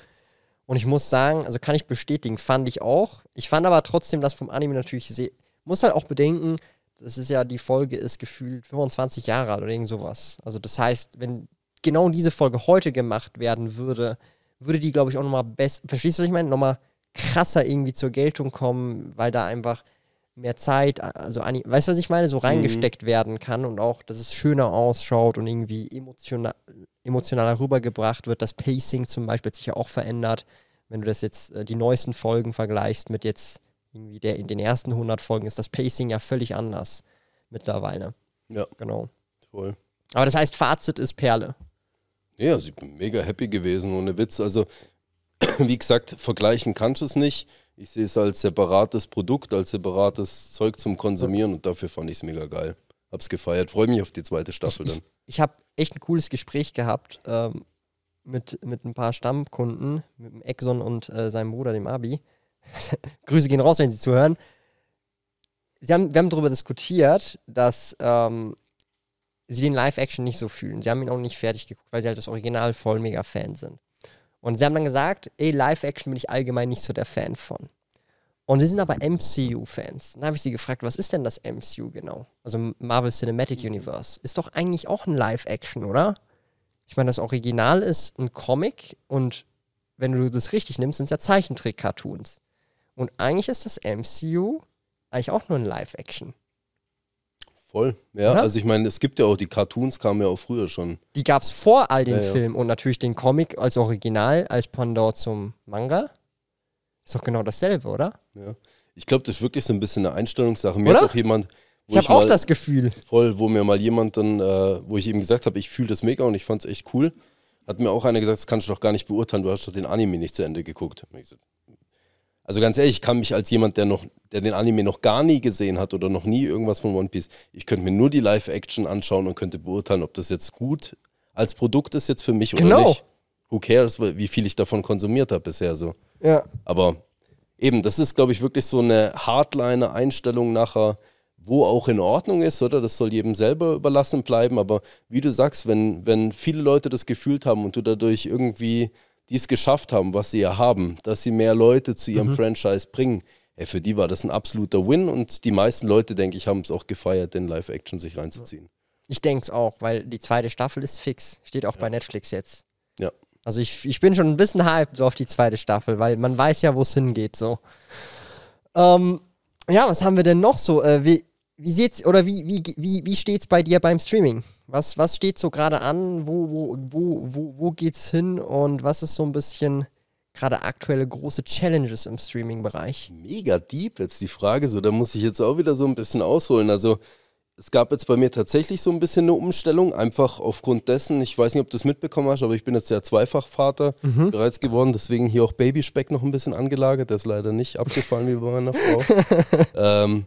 Und ich muss sagen, also kann ich bestätigen, fand ich auch. Ich fand aber trotzdem das vom Anime natürlich sehr. Muss halt auch bedenken, das ist ja, die Folge ist gefühlt 25 Jahre alt oder irgend sowas. Also das heißt, wenn genau diese Folge heute gemacht werden würde, würde die, glaube ich, auch nochmal besser. Verstehst du, was ich meine? Nochmal krasser irgendwie zur Geltung kommen, weil da einfach mehr Zeit, also weißt du, was ich meine, so mhm. reingesteckt mhm. werden kann und auch, dass es schöner ausschaut und irgendwie emotional, emotionaler rübergebracht wird. Das Pacing zum Beispiel hat sich ja auch verändert, wenn du das jetzt äh, die neuesten Folgen vergleichst mit jetzt irgendwie der in den ersten 100 Folgen ist das Pacing ja völlig anders mittlerweile. Ja. Genau. Voll. Aber das heißt, Fazit ist Perle. Ja, also bin mega happy gewesen, ohne Witz. Also, wie gesagt, vergleichen kannst du es nicht ich sehe es als separates Produkt, als separates Zeug zum Konsumieren und dafür fand ich es mega geil. Hab's gefeiert, freue mich auf die zweite Staffel dann. Ich, ich habe echt ein cooles Gespräch gehabt ähm, mit, mit ein paar Stammkunden, mit dem Exxon und äh, seinem Bruder, dem Abi. Grüße gehen raus, wenn sie zuhören. Sie haben, wir haben darüber diskutiert, dass ähm, sie den Live-Action nicht so fühlen. Sie haben ihn auch nicht fertig geguckt, weil sie halt das Original voll mega Fan sind. Und sie haben dann gesagt, ey, Live-Action bin ich allgemein nicht so der Fan von. Und sie sind aber MCU-Fans. Dann habe ich sie gefragt, was ist denn das MCU genau? Also Marvel Cinematic mhm. Universe. Ist doch eigentlich auch ein Live-Action, oder? Ich meine, das Original ist ein Comic und wenn du das richtig nimmst, sind es ja Zeichentrick-Cartoons. Und eigentlich ist das MCU eigentlich auch nur ein Live-Action. Voll. Ja, ja? also ich meine, es gibt ja auch die Cartoons, kamen ja auch früher schon. Die gab es vor all den ja, Filmen und natürlich den Comic als Original, als Pendant zum Manga. Ist doch genau dasselbe, oder? Ja. Ich glaube, das ist wirklich so ein bisschen eine Einstellungssache. Mir oder? hat auch jemand. ich habe auch das Gefühl. Voll, wo mir mal jemand dann, äh, wo ich eben gesagt habe, ich fühle das mega und ich fand es echt cool, hat mir auch einer gesagt, das kannst du doch gar nicht beurteilen, du hast doch den Anime nicht zu Ende geguckt. Und ich gesagt, also ganz ehrlich, ich kann mich als jemand, der noch, der den Anime noch gar nie gesehen hat oder noch nie irgendwas von One Piece, ich könnte mir nur die Live-Action anschauen und könnte beurteilen, ob das jetzt gut als Produkt ist jetzt für mich genau. oder nicht. Who cares, wie viel ich davon konsumiert habe bisher so. Ja. Aber eben, das ist, glaube ich, wirklich so eine Hardliner-Einstellung nachher, wo auch in Ordnung ist, oder? Das soll jedem selber überlassen bleiben. Aber wie du sagst, wenn, wenn viele Leute das gefühlt haben und du dadurch irgendwie die es geschafft haben, was sie ja haben, dass sie mehr Leute zu ihrem mhm. Franchise bringen, ey, für die war das ein absoluter Win und die meisten Leute, denke ich, haben es auch gefeiert, den Live-Action sich reinzuziehen. Ich denke es auch, weil die zweite Staffel ist fix. Steht auch ja. bei Netflix jetzt. Ja. Also ich, ich bin schon ein bisschen hyped so auf die zweite Staffel, weil man weiß ja, wo es hingeht so. Ähm, ja, was haben wir denn noch so? Äh, wie, wie sieht's oder wie, wie, wie, wie steht's bei dir beim Streaming? Was, was steht so gerade an? Wo, wo, wo, wo, wo geht's hin und was ist so ein bisschen gerade aktuelle große Challenges im Streaming-Bereich? Mega deep jetzt die Frage, so da muss ich jetzt auch wieder so ein bisschen ausholen. Also es gab jetzt bei mir tatsächlich so ein bisschen eine Umstellung, einfach aufgrund dessen, ich weiß nicht, ob du es mitbekommen hast, aber ich bin jetzt ja Zweifachvater mhm. bereits geworden, deswegen hier auch Babyspeck noch ein bisschen angelagert, der ist leider nicht abgefallen wie bei meiner Frau. ähm,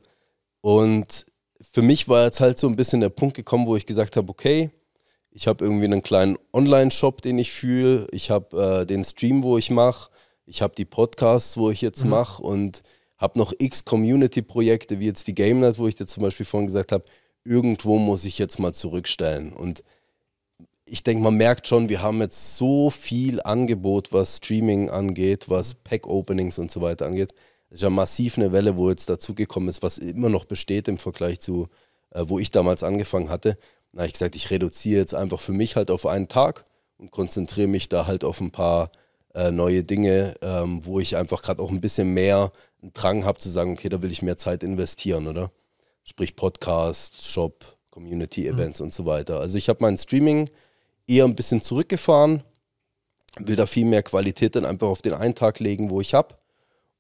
und für mich war jetzt halt so ein bisschen der Punkt gekommen, wo ich gesagt habe, okay, ich habe irgendwie einen kleinen Online-Shop, den ich fühle, ich habe äh, den Stream, wo ich mache, ich habe die Podcasts, wo ich jetzt mhm. mache und habe noch x Community-Projekte, wie jetzt die Game Night, wo ich dir zum Beispiel vorhin gesagt habe, irgendwo muss ich jetzt mal zurückstellen. Und ich denke, man merkt schon, wir haben jetzt so viel Angebot, was Streaming angeht, was Pack-Openings und so weiter angeht. Das ist ja massiv eine Welle, wo jetzt dazugekommen ist, was immer noch besteht im Vergleich zu, äh, wo ich damals angefangen hatte. Na, ich gesagt, ich reduziere jetzt einfach für mich halt auf einen Tag und konzentriere mich da halt auf ein paar äh, neue Dinge, ähm, wo ich einfach gerade auch ein bisschen mehr einen Drang habe zu sagen, okay, da will ich mehr Zeit investieren, oder? Sprich Podcast, Shop, Community-Events mhm. und so weiter. Also ich habe mein Streaming eher ein bisschen zurückgefahren, will da viel mehr Qualität dann einfach auf den einen Tag legen, wo ich habe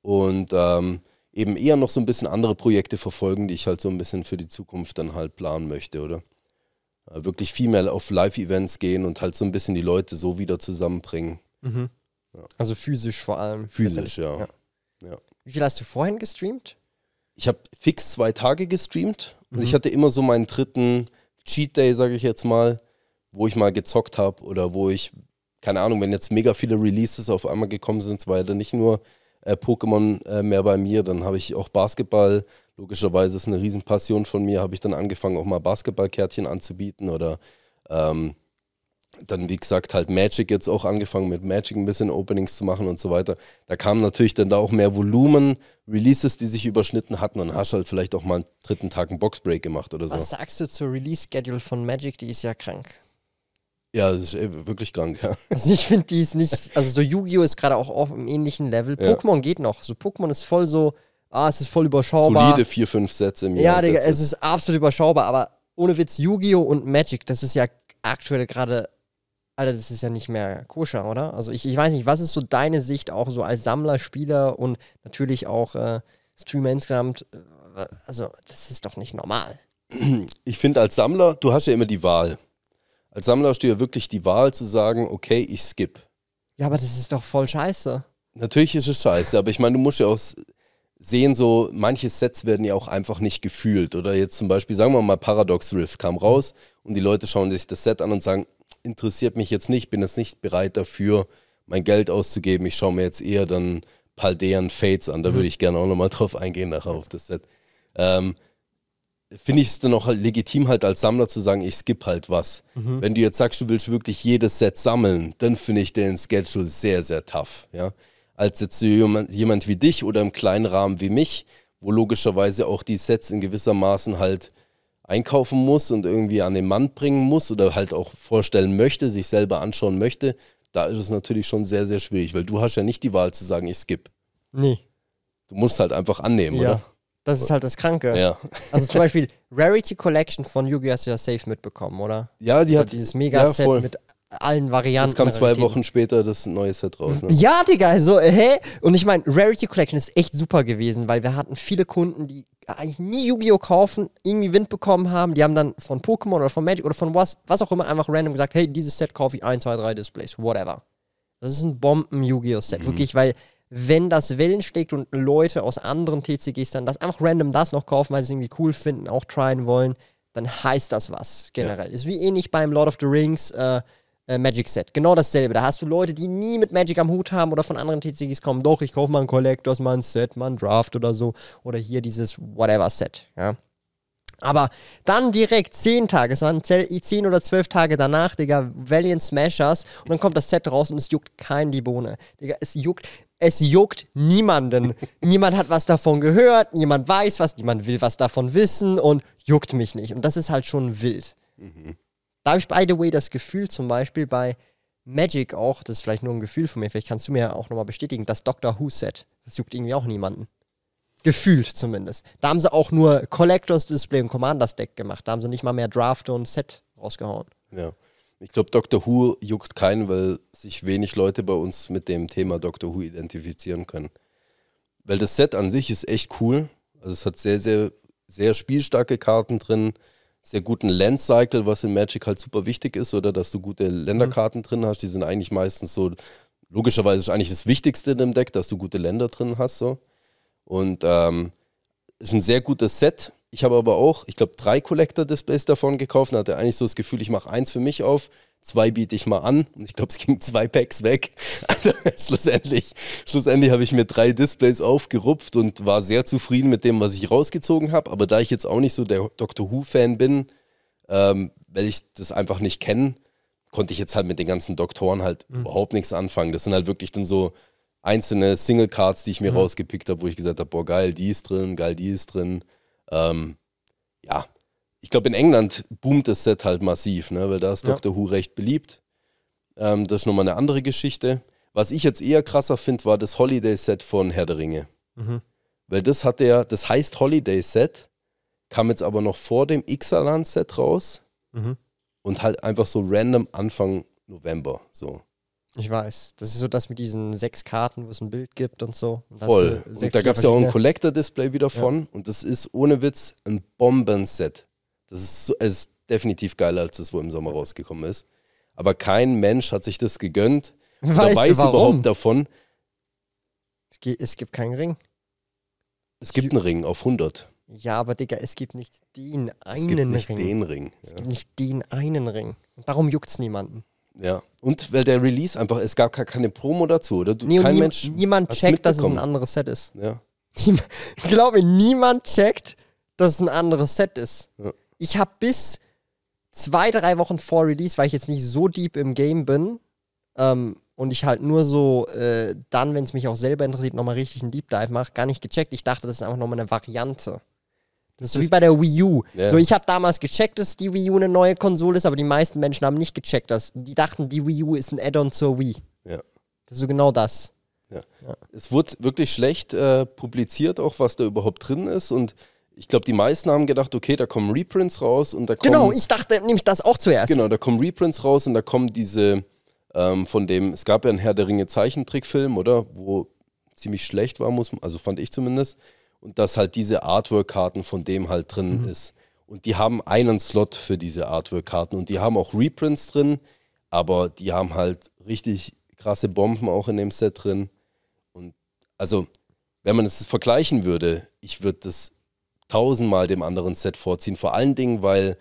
und ähm, eben eher noch so ein bisschen andere Projekte verfolgen, die ich halt so ein bisschen für die Zukunft dann halt planen möchte, oder? Äh, wirklich viel mehr auf Live-Events gehen und halt so ein bisschen die Leute so wieder zusammenbringen. Mhm. Ja. Also physisch vor allem. Physisch, ja. Ja. ja. Wie viel hast du vorhin gestreamt? Ich habe fix zwei Tage gestreamt mhm. und ich mhm. hatte immer so meinen dritten Cheat Day, sage ich jetzt mal, wo ich mal gezockt habe oder wo ich, keine Ahnung, wenn jetzt mega viele Releases auf einmal gekommen sind, es war ja dann nicht nur äh, Pokémon äh, mehr bei mir. Dann habe ich auch Basketball, logischerweise ist eine Riesenpassion von mir, habe ich dann angefangen, auch mal Basketballkärtchen anzubieten oder ähm, dann, wie gesagt, halt Magic jetzt auch angefangen, mit Magic ein bisschen Openings zu machen und so weiter. Da kamen natürlich dann da auch mehr Volumen, Releases, die sich überschnitten hatten und hast halt vielleicht auch mal einen dritten Tag einen Boxbreak gemacht oder so. Was sagst du zur Release-Schedule von Magic? Die ist ja krank. Ja, das ist äh, wirklich krank, ja. Also ich finde, die ist nicht. Also so Yu-Gi-Oh! ist gerade auch auf einem ähnlichen Level. Pokémon geht noch. So Pokémon ist voll so, ah, es ist voll überschaubar. Solide vier, fünf Sätze im Jahr. Ja, Digga, es ist absolut überschaubar, aber ohne Witz, Yu-Gi-Oh! und Magic, das ist ja aktuell gerade. Alter, das ist ja nicht mehr koscher, oder? Also ich, ich weiß nicht, was ist so deine Sicht auch so als Sammler, Spieler und natürlich auch äh, Streamer insgesamt? Äh, also, das ist doch nicht normal. Ich finde als Sammler, du hast ja immer die Wahl als Sammler hast du ja wirklich die Wahl zu sagen, okay, ich skip. Ja, aber das ist doch voll scheiße. Natürlich ist es scheiße, aber ich meine, du musst ja auch sehen, so manche Sets werden ja auch einfach nicht gefühlt. Oder jetzt zum Beispiel, sagen wir mal, Paradox Rift kam raus und die Leute schauen sich das Set an und sagen, interessiert mich jetzt nicht, bin jetzt nicht bereit dafür, mein Geld auszugeben. Ich schaue mir jetzt eher dann Paldean Fates an. Da mhm. würde ich gerne auch nochmal drauf eingehen nachher auf das Set. Ähm, finde ich es dann auch halt legitim halt als Sammler zu sagen, ich skippe halt was. Mhm. Wenn du jetzt sagst, du willst wirklich jedes Set sammeln, dann finde ich den Schedule sehr, sehr tough, ja. Als jetzt jemand, jemand wie dich oder im kleinen Rahmen wie mich, wo logischerweise auch die Sets in gewisser Maßen halt einkaufen muss und irgendwie an den Mann bringen muss oder halt auch vorstellen möchte, sich selber anschauen möchte, da ist es natürlich schon sehr, sehr schwierig, weil du hast ja nicht die Wahl zu sagen, ich skip. Nee. Du musst halt einfach annehmen, ja. oder? Das ist halt das Kranke. Ja. Also zum Beispiel Rarity Collection von Yu-Gi-Oh! hast du ja safe mitbekommen, oder? Ja, die hat. dieses Mega-Set ja, mit allen Varianten. Jetzt kam zwei Wochen später das neue Set raus. Ne? Ja, Digga, also, hä? Und ich meine, Rarity Collection ist echt super gewesen, weil wir hatten viele Kunden, die eigentlich nie Yu-Gi-Oh! kaufen, irgendwie Wind bekommen haben. Die haben dann von Pokémon oder von Magic oder von was, was auch immer einfach random gesagt, hey, dieses Set kaufe ich 1, 2, 3 Displays, whatever. Das ist ein Bomben-Yu-Gi-Oh! Set, mhm. wirklich, weil wenn das Wellen schlägt und Leute aus anderen TCGs dann das einfach random das noch kaufen, weil sie es irgendwie cool finden, auch tryen wollen, dann heißt das was generell. Ja. Ist wie ähnlich beim Lord of the Rings äh, äh, Magic Set. Genau dasselbe. Da hast du Leute, die nie mit Magic am Hut haben oder von anderen TCGs kommen. Doch, ich kaufe mal ein Collectors, mal ein Set, mal ein Draft oder so. Oder hier dieses Whatever-Set. Ja. Aber dann direkt 10 Tage, es waren 10 oder 12 Tage danach, Digga, Valiant Smashers. Und dann kommt das Set raus und es juckt kein die Bohne. Digga, es juckt es juckt niemanden. niemand hat was davon gehört, niemand weiß was, niemand will was davon wissen und juckt mich nicht. Und das ist halt schon wild. Mhm. Da habe ich, by the way, das Gefühl zum Beispiel bei Magic auch, das ist vielleicht nur ein Gefühl von mir, vielleicht kannst du mir auch nochmal bestätigen, das Doctor Who-Set, das juckt irgendwie auch niemanden. Gefühlt zumindest. Da haben sie auch nur Collectors Display und Commanders Deck gemacht. Da haben sie nicht mal mehr Draft und Set rausgehauen. Ja. Ich glaube, Doctor Who juckt keinen, weil sich wenig Leute bei uns mit dem Thema Doctor Who identifizieren können. Weil das Set an sich ist echt cool. Also es hat sehr, sehr, sehr spielstarke Karten drin, sehr guten Land-Cycle, was in Magic halt super wichtig ist, oder dass du gute Länderkarten mhm. drin hast. Die sind eigentlich meistens so, logischerweise ist eigentlich das Wichtigste in dem Deck, dass du gute Länder drin hast. So. Und ähm, ist ein sehr gutes Set ich habe aber auch, ich glaube, drei Collector-Displays davon gekauft und hatte eigentlich so das Gefühl, ich mache eins für mich auf, zwei biete ich mal an und ich glaube, es ging zwei Packs weg. Also schlussendlich, schlussendlich habe ich mir drei Displays aufgerupft und war sehr zufrieden mit dem, was ich rausgezogen habe. Aber da ich jetzt auch nicht so der Doctor Who-Fan bin, ähm, weil ich das einfach nicht kenne, konnte ich jetzt halt mit den ganzen Doktoren halt mhm. überhaupt nichts anfangen. Das sind halt wirklich dann so einzelne Single-Cards, die ich mir mhm. rausgepickt habe, wo ich gesagt habe, boah, geil, die ist drin, geil, die ist drin. Ähm, ja, ich glaube, in England boomt das Set halt massiv, ne? weil da ist ja. Doctor Who recht beliebt. Ähm, das ist nochmal eine andere Geschichte. Was ich jetzt eher krasser finde, war das Holiday-Set von Herr der Ringe. Mhm. Weil das hat der, das heißt Holiday-Set, kam jetzt aber noch vor dem Ixalan-Set raus mhm. und halt einfach so random Anfang November. So. Ich weiß. Das ist so das mit diesen sechs Karten, wo es ein Bild gibt und so. Und Voll. Und da gab es ja auch ein Collector-Display wieder von. Ja. Und das ist ohne Witz ein Bombenset. Das ist, so, ist definitiv geiler, als das, wo im Sommer rausgekommen ist. Aber kein Mensch hat sich das gegönnt. Weißt weiß warum? überhaupt davon. Es gibt keinen Ring. Es gibt einen Ring auf 100. Ja, aber Digga, es gibt nicht den einen Ring. Es gibt nicht Ring. den Ring. Ja. Es gibt nicht den einen Ring. Und darum juckt es niemanden. Ja. Und weil der Release einfach, es gab keine Promo dazu, oder? Du, nee, kein nie, Mensch niemand checkt, dass es ein anderes Set ist. Ja. Ich glaube, niemand checkt, dass es ein anderes Set ist. Ja. Ich habe bis zwei, drei Wochen vor Release, weil ich jetzt nicht so deep im Game bin ähm, und ich halt nur so äh, dann, wenn es mich auch selber interessiert, nochmal richtig einen Deep Dive mache, gar nicht gecheckt. Ich dachte, das ist einfach nochmal eine Variante. Das, das ist wie bei der Wii U. Ja. So, ich habe damals gecheckt, dass die Wii U eine neue Konsole ist, aber die meisten Menschen haben nicht gecheckt, dass die dachten, die Wii U ist ein Add-on zur Wii. Ja. Das ist so genau das. Ja. ja. Es wurde wirklich schlecht äh, publiziert, auch was da überhaupt drin ist und ich glaube, die meisten haben gedacht, okay, da kommen Reprints raus und da kommen. Genau, ich dachte nämlich das auch zuerst. Genau, da kommen Reprints raus und da kommen diese ähm, von dem, es gab ja einen Herr der Ringe Zeichentrickfilm, oder? Wo ziemlich schlecht war, muss man, also fand ich zumindest und dass halt diese Artwork-Karten von dem halt drin mhm. ist. Und die haben einen Slot für diese Artwork-Karten und die haben auch Reprints drin, aber die haben halt richtig krasse Bomben auch in dem Set drin. Und also, wenn man es vergleichen würde, ich würde das tausendmal dem anderen Set vorziehen. Vor allen Dingen, weil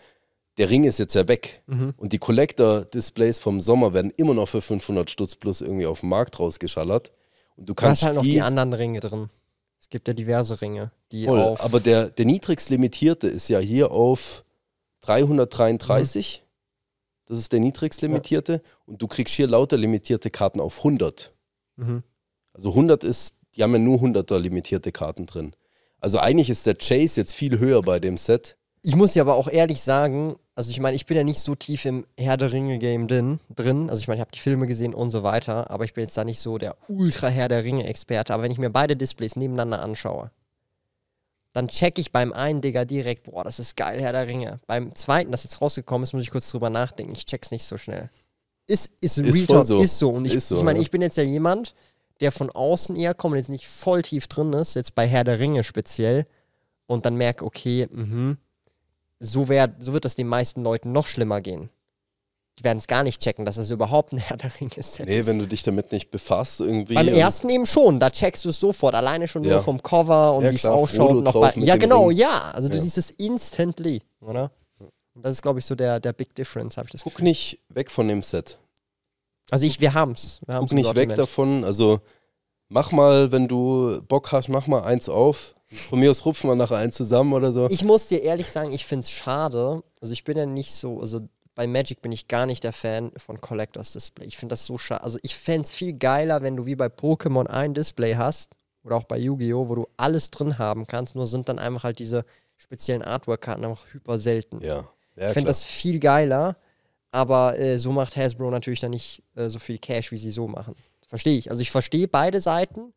der Ring ist jetzt ja weg. Mhm. Und die Collector-Displays vom Sommer werden immer noch für 500 Stutz plus irgendwie auf den Markt rausgeschallert. Und du kannst. Du hast halt noch die, die anderen Ringe drin. Es gibt ja diverse Ringe, die Voll, auf aber der, der niedrigst limitierte ist ja hier auf 333. Mhm. Das ist der niedrigst limitierte ja. und du kriegst hier lauter limitierte Karten auf 100. Mhm. Also 100 ist, die haben ja nur 100er limitierte Karten drin. Also eigentlich ist der Chase jetzt viel höher bei dem Set. Ich muss ja aber auch ehrlich sagen, also ich meine, ich bin ja nicht so tief im Herr der Ringe-Game drin. Also ich meine, ich habe die Filme gesehen und so weiter, aber ich bin jetzt da nicht so der Ultra-Herr der Ringe-Experte. Aber wenn ich mir beide Displays nebeneinander anschaue, dann checke ich beim einen, Digga, direkt, boah, das ist geil, Herr der Ringe. Beim zweiten, das jetzt rausgekommen ist, muss ich kurz drüber nachdenken. Ich check's nicht so schnell. Ist, ist, ist Real so. ist so. Und ich, so, ich meine, ja. ich bin jetzt ja jemand, der von außen eher kommt und jetzt nicht voll tief drin ist, jetzt bei Herr der Ringe speziell, und dann merke, okay, mhm so, wär, so wird das den meisten Leuten noch schlimmer gehen. Die werden es gar nicht checken, dass es überhaupt ein härter Ring ist. Nee, wenn du dich damit nicht befasst irgendwie. Beim ersten eben schon, da checkst du es sofort. Alleine schon ja. nur vom Cover und ja, wie es ausschaut. Noch bei, ja, genau, Ring. ja. Also du ja. siehst es instantly, oder? das ist, glaube ich, so der, der Big Difference, habe ich das Guck Gefühl. nicht weg von dem Set. Also ich, wir haben's. Wir haben's Guck nicht weg davon. Also mach mal, wenn du Bock hast, mach mal eins auf von mir aus rupfen wir nachher einen zusammen oder so. Ich muss dir ehrlich sagen, ich finde es schade. Also ich bin ja nicht so, also bei Magic bin ich gar nicht der Fan von Collectors Display. Ich finde das so schade. Also ich fände es viel geiler, wenn du wie bei Pokémon ein Display hast oder auch bei Yu-Gi-Oh!, wo du alles drin haben kannst, nur sind dann einfach halt diese speziellen Artwork-Karten einfach hyper selten. Ja. ja ich fände das viel geiler, aber äh, so macht Hasbro natürlich dann nicht äh, so viel Cash, wie sie so machen. Verstehe ich. Also ich verstehe beide Seiten.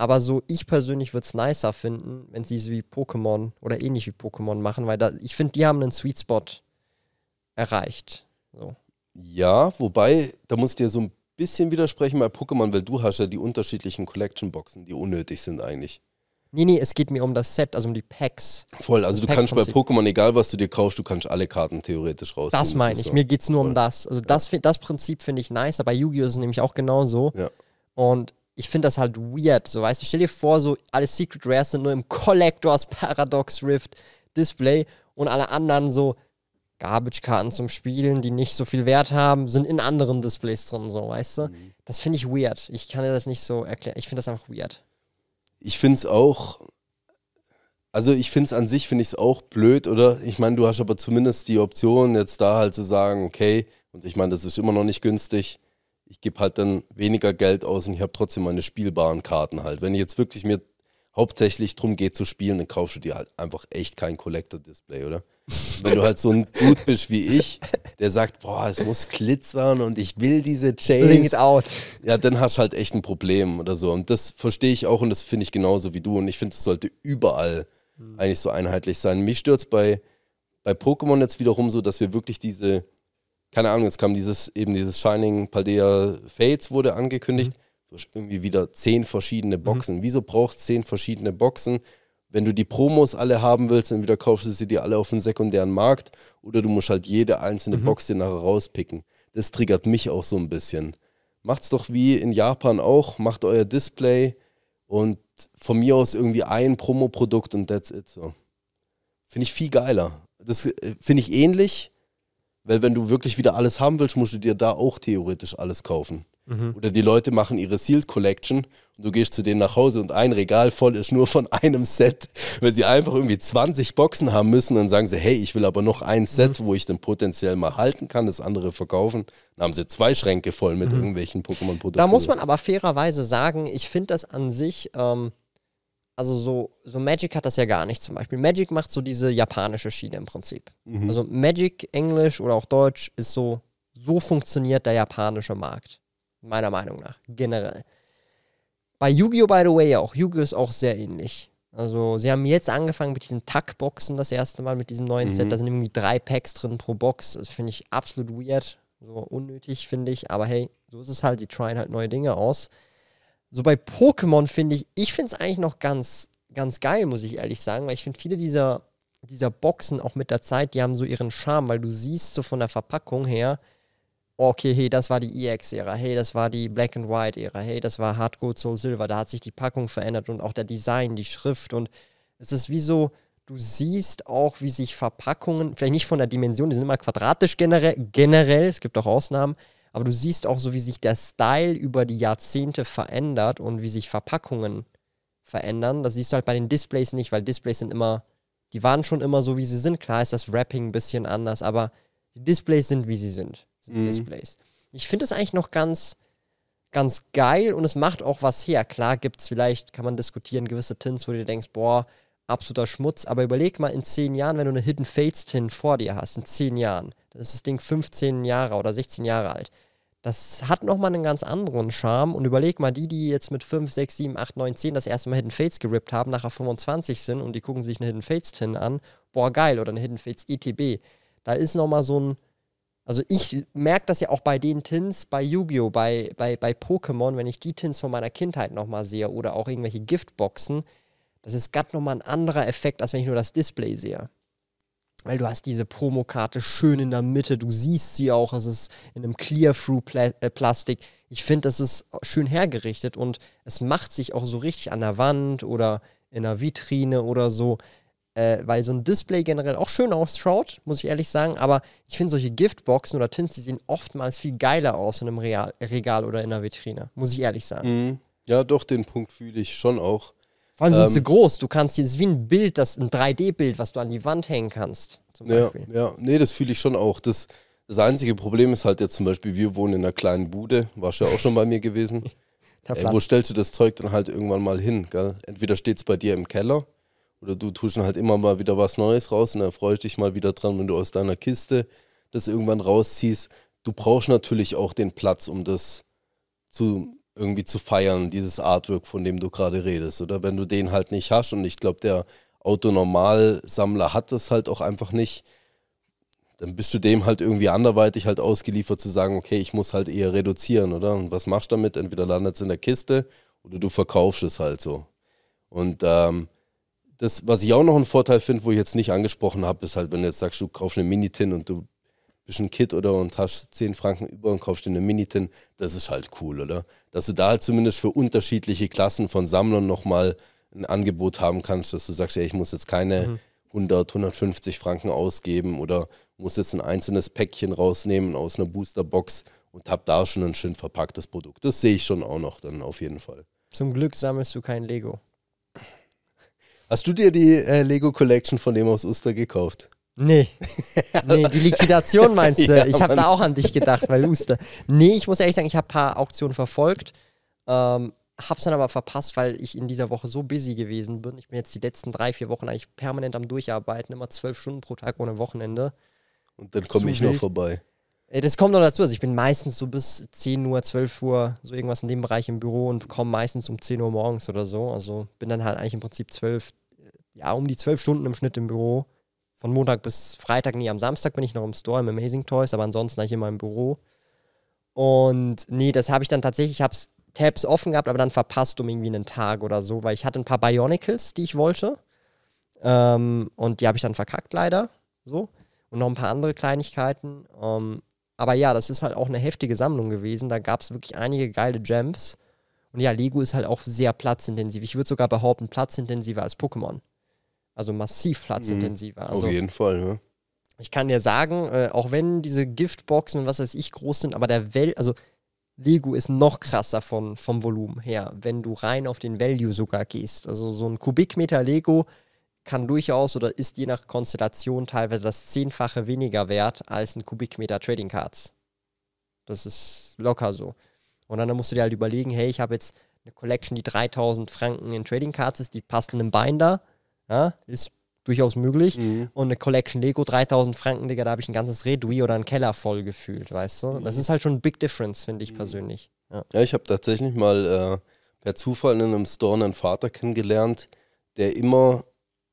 Aber so, ich persönlich würde es nicer finden, wenn sie es wie Pokémon oder ähnlich wie Pokémon machen, weil da, ich finde, die haben einen Sweet Spot erreicht. So. Ja, wobei, da muss ich dir so ein bisschen widersprechen bei Pokémon, weil du hast ja die unterschiedlichen Collection-Boxen, die unnötig sind eigentlich. Nee, nee, es geht mir um das Set, also um die Packs. Voll, also du Pack kannst bei Pokémon, egal was du dir kaufst, du kannst alle Karten theoretisch rausziehen. Das meine ich, so. mir geht es nur Voll. um das. Also ja. das, das Prinzip finde ich nice, aber Yu-Gi-Oh! ist nämlich auch genauso. Ja. Und ich finde das halt weird. So, weißt du, stell dir vor, so alle Secret Rares sind nur im Collectors Paradox Rift Display und alle anderen so Garbage-Karten zum Spielen, die nicht so viel Wert haben, sind in anderen Displays drin, so, weißt du? Mhm. Das finde ich weird. Ich kann dir das nicht so erklären. Ich finde das einfach weird. Ich finde es auch. Also ich finde es an sich, finde ich es auch blöd, oder? Ich meine, du hast aber zumindest die Option, jetzt da halt zu sagen, okay, und ich meine, das ist immer noch nicht günstig, ich gebe halt dann weniger Geld aus und ich habe trotzdem meine spielbaren Karten halt. Wenn jetzt wirklich mir hauptsächlich darum geht zu spielen, dann kaufst du dir halt einfach echt kein Collector-Display, oder? Wenn du halt so ein Dude bist wie ich, der sagt, boah, es muss glitzern und ich will diese Chains. Bring it out. Ja, dann hast du halt echt ein Problem oder so. Und das verstehe ich auch und das finde ich genauso wie du. Und ich finde, es sollte überall mhm. eigentlich so einheitlich sein. Mich stört bei, bei Pokémon jetzt wiederum so, dass wir wirklich diese keine Ahnung, jetzt kam dieses, eben dieses Shining Paldea Fates wurde angekündigt. Mhm. Du hast irgendwie wieder zehn verschiedene mhm. Boxen. Mhm. Wieso brauchst du zehn verschiedene Boxen? Wenn du die Promos alle haben willst, entweder kaufst du sie dir alle auf den sekundären Markt oder du musst halt jede einzelne mhm. Box dir nachher rauspicken. Das triggert mich auch so ein bisschen. Macht's doch wie in Japan auch, macht euer Display und von mir aus irgendwie ein Promo-Produkt und that's it so. Finde ich viel geiler. Das äh, finde ich ähnlich, weil wenn du wirklich wieder alles haben willst, musst du dir da auch theoretisch alles kaufen. Mhm. Oder die Leute machen ihre Sealed Collection und du gehst zu denen nach Hause und ein Regal voll ist nur von einem Set, weil sie einfach irgendwie 20 Boxen haben müssen. Dann sagen sie, hey, ich will aber noch ein Set, mhm. wo ich dann potenziell mal halten kann, das andere verkaufen. Dann haben sie zwei Schränke voll mit mhm. irgendwelchen Pokémon-Produkten. Da muss man aber fairerweise sagen, ich finde das an sich ähm, also so, so Magic hat das ja gar nicht zum Beispiel. Magic macht so diese japanische Schiene im Prinzip. Mhm. Also Magic, Englisch oder auch Deutsch ist so, so funktioniert der japanische Markt. Meiner Meinung nach, generell. Bei Yu-Gi-Oh! by the way auch. Yu-Gi-Oh! ist auch sehr ähnlich. Also sie haben jetzt angefangen mit diesen tack boxen das erste Mal mit diesem neuen mhm. Set. Da sind irgendwie drei Packs drin pro Box. Das finde ich absolut weird. So unnötig, finde ich. Aber hey, so ist es halt. Sie tryen halt neue Dinge aus. So bei Pokémon finde ich, ich finde es eigentlich noch ganz, ganz geil, muss ich ehrlich sagen, weil ich finde viele dieser, dieser Boxen auch mit der Zeit, die haben so ihren Charme, weil du siehst so von der Verpackung her, oh, okay, hey, das war die EX-Ära, hey, das war die Black and White-Ära, hey, das war Hard Gold Soul Silver, da hat sich die Packung verändert und auch der Design, die Schrift und es ist wie so, du siehst auch, wie sich Verpackungen, vielleicht nicht von der Dimension, die sind immer quadratisch generell, generell es gibt auch Ausnahmen, aber du siehst auch so, wie sich der Style über die Jahrzehnte verändert und wie sich Verpackungen verändern. Das siehst du halt bei den Displays nicht, weil Displays sind immer, die waren schon immer so, wie sie sind. Klar ist das Wrapping ein bisschen anders, aber die Displays sind, wie sie sind. sind mhm. Displays. Ich finde das eigentlich noch ganz, ganz geil und es macht auch was her. Klar gibt es vielleicht, kann man diskutieren, gewisse Tints, wo du dir denkst, boah, absoluter Schmutz. Aber überleg mal in zehn Jahren, wenn du eine Hidden Fates Tint vor dir hast, in zehn Jahren, dann ist das Ding 15 Jahre oder 16 Jahre alt. Das hat nochmal einen ganz anderen Charme. Und überleg mal, die, die jetzt mit 5, 6, 7, 8, 9, 10 das erste Mal Hidden Fates gerippt haben, nachher 25 sind und die gucken sich eine Hidden Fates Tin an, boah, geil, oder eine Hidden Fates ETB. Da ist nochmal so ein. Also ich merke das ja auch bei den Tins, bei Yu-Gi-Oh!, bei, bei, bei Pokémon, wenn ich die Tins von meiner Kindheit nochmal sehe oder auch irgendwelche Giftboxen, das ist gerade nochmal ein anderer Effekt, als wenn ich nur das Display sehe weil du hast diese Promokarte schön in der Mitte, du siehst sie auch, es ist in einem Clear-Through-Plastik. Äh, ich finde, das ist schön hergerichtet und es macht sich auch so richtig an der Wand oder in der Vitrine oder so, äh, weil so ein Display generell auch schön ausschaut, muss ich ehrlich sagen, aber ich finde solche Giftboxen oder Tints, die sehen oftmals viel geiler aus in einem Real Regal oder in der Vitrine, muss ich ehrlich sagen. Mhm. Ja, doch, den Punkt fühle ich schon auch. Vor allem ähm, sind sie ähm, groß. Du kannst ist wie ein Bild, das ein 3D-Bild, was du an die Wand hängen kannst. ja, ja, nee, das fühle ich schon auch. Das, das einzige Problem ist halt jetzt zum Beispiel, wir wohnen in einer kleinen Bude, warst ja auch schon bei mir gewesen. Ey, wo stellst du das Zeug dann halt irgendwann mal hin? Gell? Entweder steht es bei dir im Keller oder du tust dann halt immer mal wieder was Neues raus und dann freust dich mal wieder dran, wenn du aus deiner Kiste das irgendwann rausziehst. Du brauchst natürlich auch den Platz, um das zu irgendwie zu feiern, dieses Artwork, von dem du gerade redest. Oder wenn du den halt nicht hast, und ich glaube, der Autonormalsammler hat das halt auch einfach nicht, dann bist du dem halt irgendwie anderweitig halt ausgeliefert zu sagen, okay, ich muss halt eher reduzieren, oder? Und was machst du damit? Entweder landet es in der Kiste oder du verkaufst es halt so. Und ähm, das, was ich auch noch einen Vorteil finde, wo ich jetzt nicht angesprochen habe, ist halt, wenn du jetzt sagst, du kaufst eine Mini-Tin und du bist ein Kid oder und hast 10 Franken über und kaufst dir eine Minitin, das ist halt cool, oder? Dass du da halt zumindest für unterschiedliche Klassen von Sammlern nochmal ein Angebot haben kannst, dass du sagst, ja, ich muss jetzt keine mhm. 100, 150 Franken ausgeben oder muss jetzt ein einzelnes Päckchen rausnehmen aus einer Boosterbox und hab da schon ein schön verpacktes Produkt. Das sehe ich schon auch noch dann auf jeden Fall. Zum Glück sammelst du kein Lego. Hast du dir die äh, Lego Collection von dem aus Uster gekauft? Nee. nee, die Liquidation meinst du? Ja, ich habe da auch an dich gedacht, weil Uster. Nee, ich muss ehrlich sagen, ich habe ein paar Auktionen verfolgt, ähm, hab's dann aber verpasst, weil ich in dieser Woche so busy gewesen bin. Ich bin jetzt die letzten drei, vier Wochen eigentlich permanent am Durcharbeiten, immer zwölf Stunden pro Tag ohne Wochenende. Und dann komme ich wild. noch vorbei. Das kommt noch dazu. Also ich bin meistens so bis 10 Uhr, 12 Uhr, so irgendwas in dem Bereich im Büro und komme meistens um 10 Uhr morgens oder so. Also bin dann halt eigentlich im Prinzip zwölf, ja, um die zwölf Stunden im Schnitt im Büro von Montag bis Freitag nie. Am Samstag bin ich noch im Store, im Amazing Toys, aber ansonsten eigentlich in meinem Büro. Und nee, das habe ich dann tatsächlich, ich habe Tabs offen gehabt, aber dann verpasst um irgendwie einen Tag oder so, weil ich hatte ein paar Bionicles, die ich wollte. Ähm, und die habe ich dann verkackt leider. So. Und noch ein paar andere Kleinigkeiten. Ähm, aber ja, das ist halt auch eine heftige Sammlung gewesen. Da gab es wirklich einige geile Gems. Und ja, Lego ist halt auch sehr platzintensiv. Ich würde sogar behaupten, platzintensiver als Pokémon. Also massiv platzintensiver. Mhm. Also Auf jeden Fall, ja. Ich kann dir sagen, äh, auch wenn diese Giftboxen und was weiß ich groß sind, aber der Welt, also Lego ist noch krasser von, vom Volumen her, wenn du rein auf den Value sogar gehst. Also so ein Kubikmeter Lego kann durchaus oder ist je nach Konstellation teilweise das Zehnfache weniger wert als ein Kubikmeter Trading Cards. Das ist locker so. Und dann musst du dir halt überlegen, hey, ich habe jetzt eine Collection, die 3000 Franken in Trading Cards ist, die passt in einem Binder ja, ist durchaus möglich. Mhm. Und eine Collection Lego 3000 Franken, Digga, da habe ich ein ganzes Redui oder einen Keller voll gefühlt, weißt du? Mhm. Das ist halt schon ein Big Difference, finde ich mhm. persönlich. Ja, ja ich habe tatsächlich mal äh, per Zufall in einem Store einen Vater kennengelernt, der immer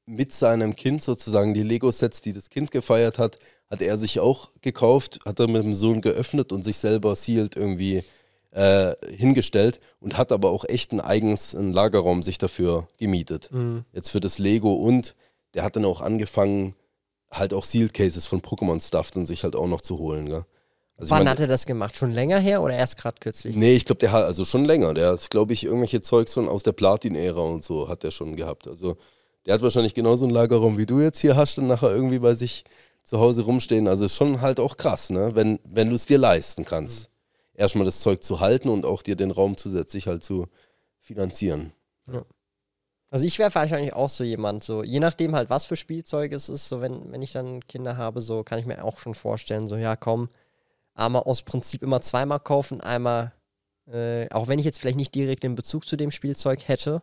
mit seinem Kind sozusagen die Lego-Sets, die das Kind gefeiert hat, hat er sich auch gekauft, hat er mit dem Sohn geöffnet und sich selber sealed irgendwie äh, hingestellt und hat aber auch echt einen eigens einen Lagerraum sich dafür gemietet. Mhm. Jetzt für das Lego und der hat dann auch angefangen, halt auch Sealed Cases von Pokémon-Stuff dann sich halt auch noch zu holen. Gell? Also Wann ich hat er das gemacht? Schon länger her oder erst gerade kürzlich? Nee, ich glaube, der hat also schon länger. Der hat, glaube ich, irgendwelche Zeugs schon aus der Platin-Ära und so hat der schon gehabt. Also der hat wahrscheinlich genauso einen Lagerraum wie du jetzt hier hast und nachher irgendwie bei sich zu Hause rumstehen. Also schon halt auch krass, ne? Wenn, wenn du es dir leisten kannst. Mhm erstmal das Zeug zu halten und auch dir den Raum zusätzlich halt zu finanzieren. Ja. Also ich wäre wahrscheinlich auch so jemand, so je nachdem halt, was für Spielzeug es ist, so wenn, wenn ich dann Kinder habe, so kann ich mir auch schon vorstellen, so ja komm, einmal aus Prinzip immer zweimal kaufen, einmal, äh, auch wenn ich jetzt vielleicht nicht direkt den Bezug zu dem Spielzeug hätte,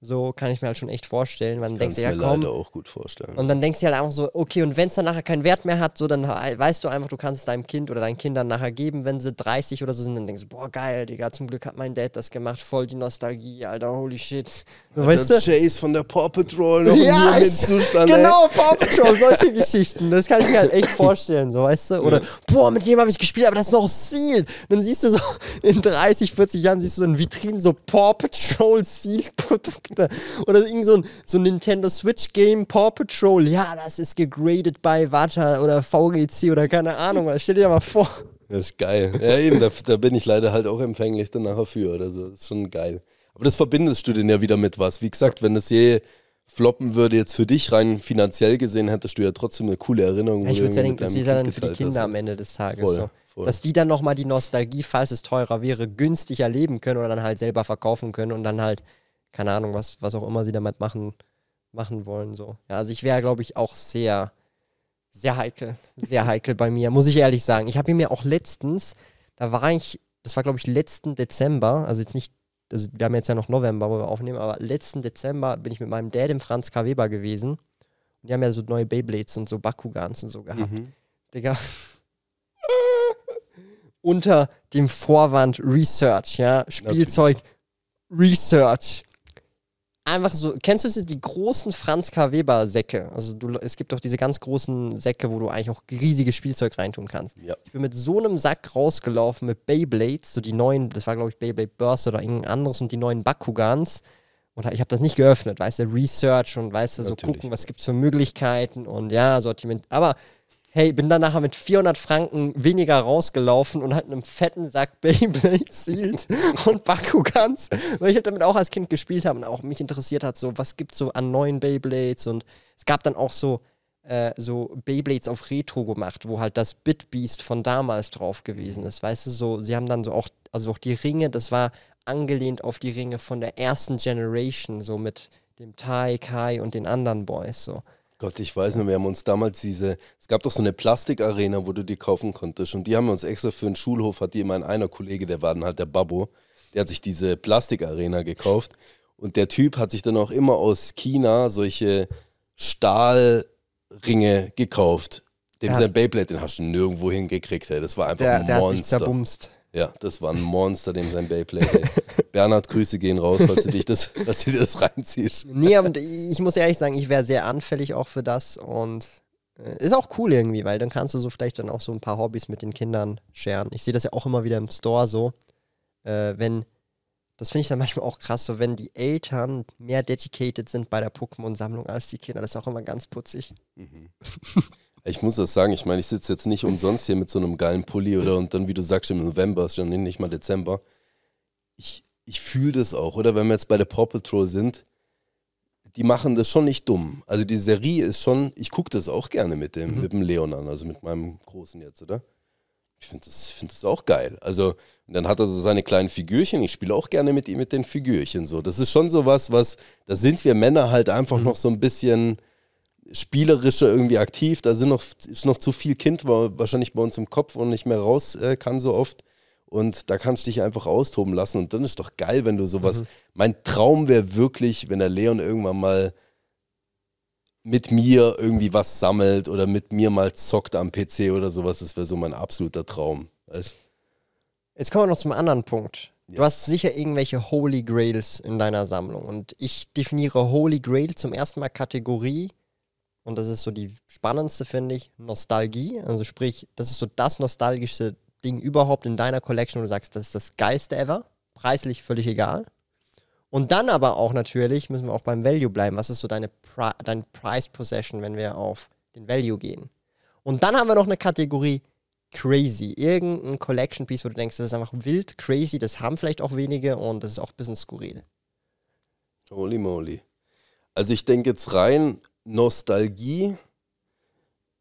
so kann ich mir halt schon echt vorstellen. Weil dann denkst du ja, komm. auch gut vorstellen. Und dann denkst du halt einfach so, okay, und wenn es dann nachher keinen Wert mehr hat, so dann weißt du einfach, du kannst es deinem Kind oder deinen Kindern nachher geben, wenn sie 30 oder so sind, dann denkst du, boah, geil, Digga, zum Glück hat mein Dad das gemacht, voll die Nostalgie, Alter, holy shit. So, weißt du? Chase von der Paw Patrol noch ja, in Zustand, Genau, ey. Paw Patrol, solche Geschichten. Das kann ich mir halt echt vorstellen, so, weißt du? Oder, ja. boah, mit dem habe ich gespielt, aber das ist noch Seal. Dann siehst du so, in 30, 40 Jahren siehst du so in Vitrinen so Paw Patrol Seal-Produkte sagte. Oder irgend so ein, so ein Nintendo Switch-Game, Paw Patrol. Ja, das ist gegradet bei Vata oder VGC oder keine Ahnung. Stell dir mal vor. Das ist geil. Ja, eben, da, da, bin ich leider halt auch empfänglich dann nachher für oder so. Das ist schon geil. Aber das verbindest du denn ja wieder mit was. Wie gesagt, wenn das je floppen würde jetzt für dich rein finanziell gesehen, hättest du ja trotzdem eine coole Erinnerung. Ja, ich würde ja denken, das ist ja dann für die Kinder hast. am Ende des Tages voll, so. Voll. Dass die dann nochmal die Nostalgie, falls es teurer wäre, günstig erleben können oder dann halt selber verkaufen können und dann halt keine Ahnung, was, was auch immer sie damit machen, machen wollen. So. Ja, also ich wäre, glaube ich, auch sehr, sehr heikel. Sehr heikel bei mir, muss ich ehrlich sagen. Ich habe mir auch letztens, da war ich, das war, glaube ich, letzten Dezember, also jetzt nicht, also wir haben jetzt ja noch November, wo wir aufnehmen, aber letzten Dezember bin ich mit meinem Dad im Franz K. Weber gewesen. Und die haben ja so neue Beyblades und so Bakugans und so gehabt. Mhm. Digga. Unter dem Vorwand Research, ja. Spielzeug Natürlich. Research einfach so, kennst du die großen Franz K. Weber Säcke? Also du, es gibt doch diese ganz großen Säcke, wo du eigentlich auch riesiges Spielzeug reintun kannst. Ja. Ich bin mit so einem Sack rausgelaufen mit Beyblades, so die neuen, das war glaube ich Beyblade Burst oder irgendein anderes und die neuen Bakugans. Und ich habe das nicht geöffnet, weißt du, Research und weißt du, so Natürlich. gucken, was gibt es für Möglichkeiten und ja, Sortiment. Aber Hey, bin dann nachher mit 400 Franken weniger rausgelaufen und halt einem fetten Sack Beyblade zielt und Bakugans, weil ich halt damit auch als Kind gespielt habe und auch mich interessiert hat, so was gibt's so an neuen Beyblades und es gab dann auch so äh, so Beyblades auf Retro gemacht, wo halt das Bitbeast von damals drauf gewesen ist. Weißt du, so, sie haben dann so auch, also auch die Ringe, das war angelehnt auf die Ringe von der ersten Generation, so mit dem Tai, Kai und den anderen Boys, so. Gott, ich weiß noch, wir haben uns damals diese, es gab doch so eine Plastikarena, wo du die kaufen konntest. Und die haben wir uns extra für den Schulhof, hat die immer ein einer Kollege, der war dann halt der Babbo, der hat sich diese Plastikarena gekauft. Und der Typ hat sich dann auch immer aus China solche Stahlringe gekauft. Dem sein Beyblade, den hast du nirgendwo hingekriegt, ey. Das war einfach der, ein Monster. Der hat dich ja, das war ein Monster, dem sein Bayplay ist. Bernhard, Grüße gehen raus, falls du, dich das, dass du dir das reinziehst. Nee, aber ich muss ehrlich sagen, ich wäre sehr anfällig auch für das und äh, ist auch cool irgendwie, weil dann kannst du so vielleicht dann auch so ein paar Hobbys mit den Kindern scheren. Ich sehe das ja auch immer wieder im Store so, äh, wenn, das finde ich dann manchmal auch krass, so wenn die Eltern mehr dedicated sind bei der Pokémon-Sammlung als die Kinder, das ist auch immer ganz putzig. Mhm. Ich muss das sagen, ich meine, ich sitze jetzt nicht umsonst hier mit so einem geilen Pulli oder und dann, wie du sagst, im November, ist schon nicht mal Dezember. Ich, ich fühle das auch, oder wenn wir jetzt bei der Paw Patrol sind, die machen das schon nicht dumm. Also die Serie ist schon, ich gucke das auch gerne mit dem, mhm. mit dem Leon an, also mit meinem Großen jetzt, oder? Ich finde das, find das auch geil. Also, dann hat er so seine kleinen Figürchen. Ich spiele auch gerne mit ihm mit den Figürchen so. Das ist schon sowas, was, da sind wir Männer halt einfach mhm. noch so ein bisschen Spielerische irgendwie aktiv. Da sind noch, ist noch zu viel Kind wahrscheinlich bei uns im Kopf und nicht mehr raus äh, kann so oft. Und da kannst du dich einfach austoben lassen. Und dann ist doch geil, wenn du sowas. Mhm. Mein Traum wäre wirklich, wenn der Leon irgendwann mal mit mir irgendwie was sammelt oder mit mir mal zockt am PC oder sowas. Das wäre so mein absoluter Traum. Weißt? Jetzt kommen wir noch zum anderen Punkt. Yes. Du hast sicher irgendwelche Holy Grails in deiner Sammlung. Und ich definiere Holy Grail zum ersten Mal Kategorie und das ist so die spannendste, finde ich, Nostalgie. Also sprich, das ist so das nostalgischste Ding überhaupt in deiner Collection, wo du sagst, das ist das geilste ever. Preislich völlig egal. Und dann aber auch natürlich, müssen wir auch beim Value bleiben. Was ist so deine Pri dein Price Possession, wenn wir auf den Value gehen? Und dann haben wir noch eine Kategorie Crazy. Irgendein Collection Piece, wo du denkst, das ist einfach wild crazy, das haben vielleicht auch wenige und das ist auch ein bisschen skurril. Holy moly. Also ich denke jetzt rein Nostalgie.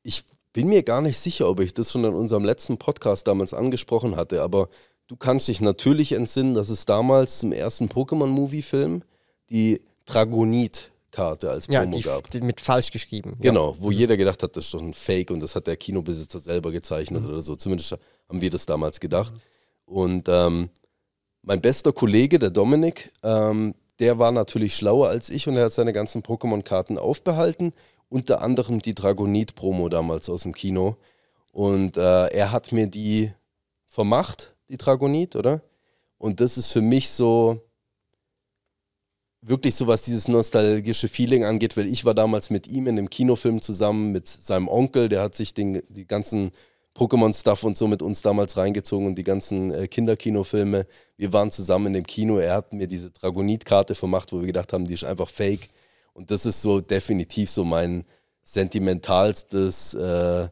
Ich bin mir gar nicht sicher, ob ich das schon in unserem letzten Podcast damals angesprochen hatte, aber du kannst dich natürlich entsinnen, dass es damals zum ersten Pokémon-Movie-Film die Dragonit-Karte als Promo ja, die, gab. Die mit falsch geschrieben. Genau, ja. wo mhm. jeder gedacht hat, das ist doch ein Fake und das hat der Kinobesitzer selber gezeichnet mhm. oder so. Zumindest haben wir das damals gedacht. Mhm. Und ähm, mein bester Kollege, der Dominik, ähm, der war natürlich schlauer als ich und er hat seine ganzen Pokémon-Karten aufbehalten, unter anderem die Dragonit-Promo damals aus dem Kino. Und äh, er hat mir die vermacht, die Dragonit, oder? Und das ist für mich so wirklich so, was dieses nostalgische Feeling angeht, weil ich war damals mit ihm in einem Kinofilm zusammen, mit seinem Onkel, der hat sich den, die ganzen Pokémon-Stuff und so mit uns damals reingezogen und die ganzen äh, Kinderkinofilme. Wir waren zusammen in dem Kino. Er hat mir diese Dragonit-Karte vermacht, wo wir gedacht haben, die ist einfach fake. Und das ist so definitiv so mein sentimentalstes, äh,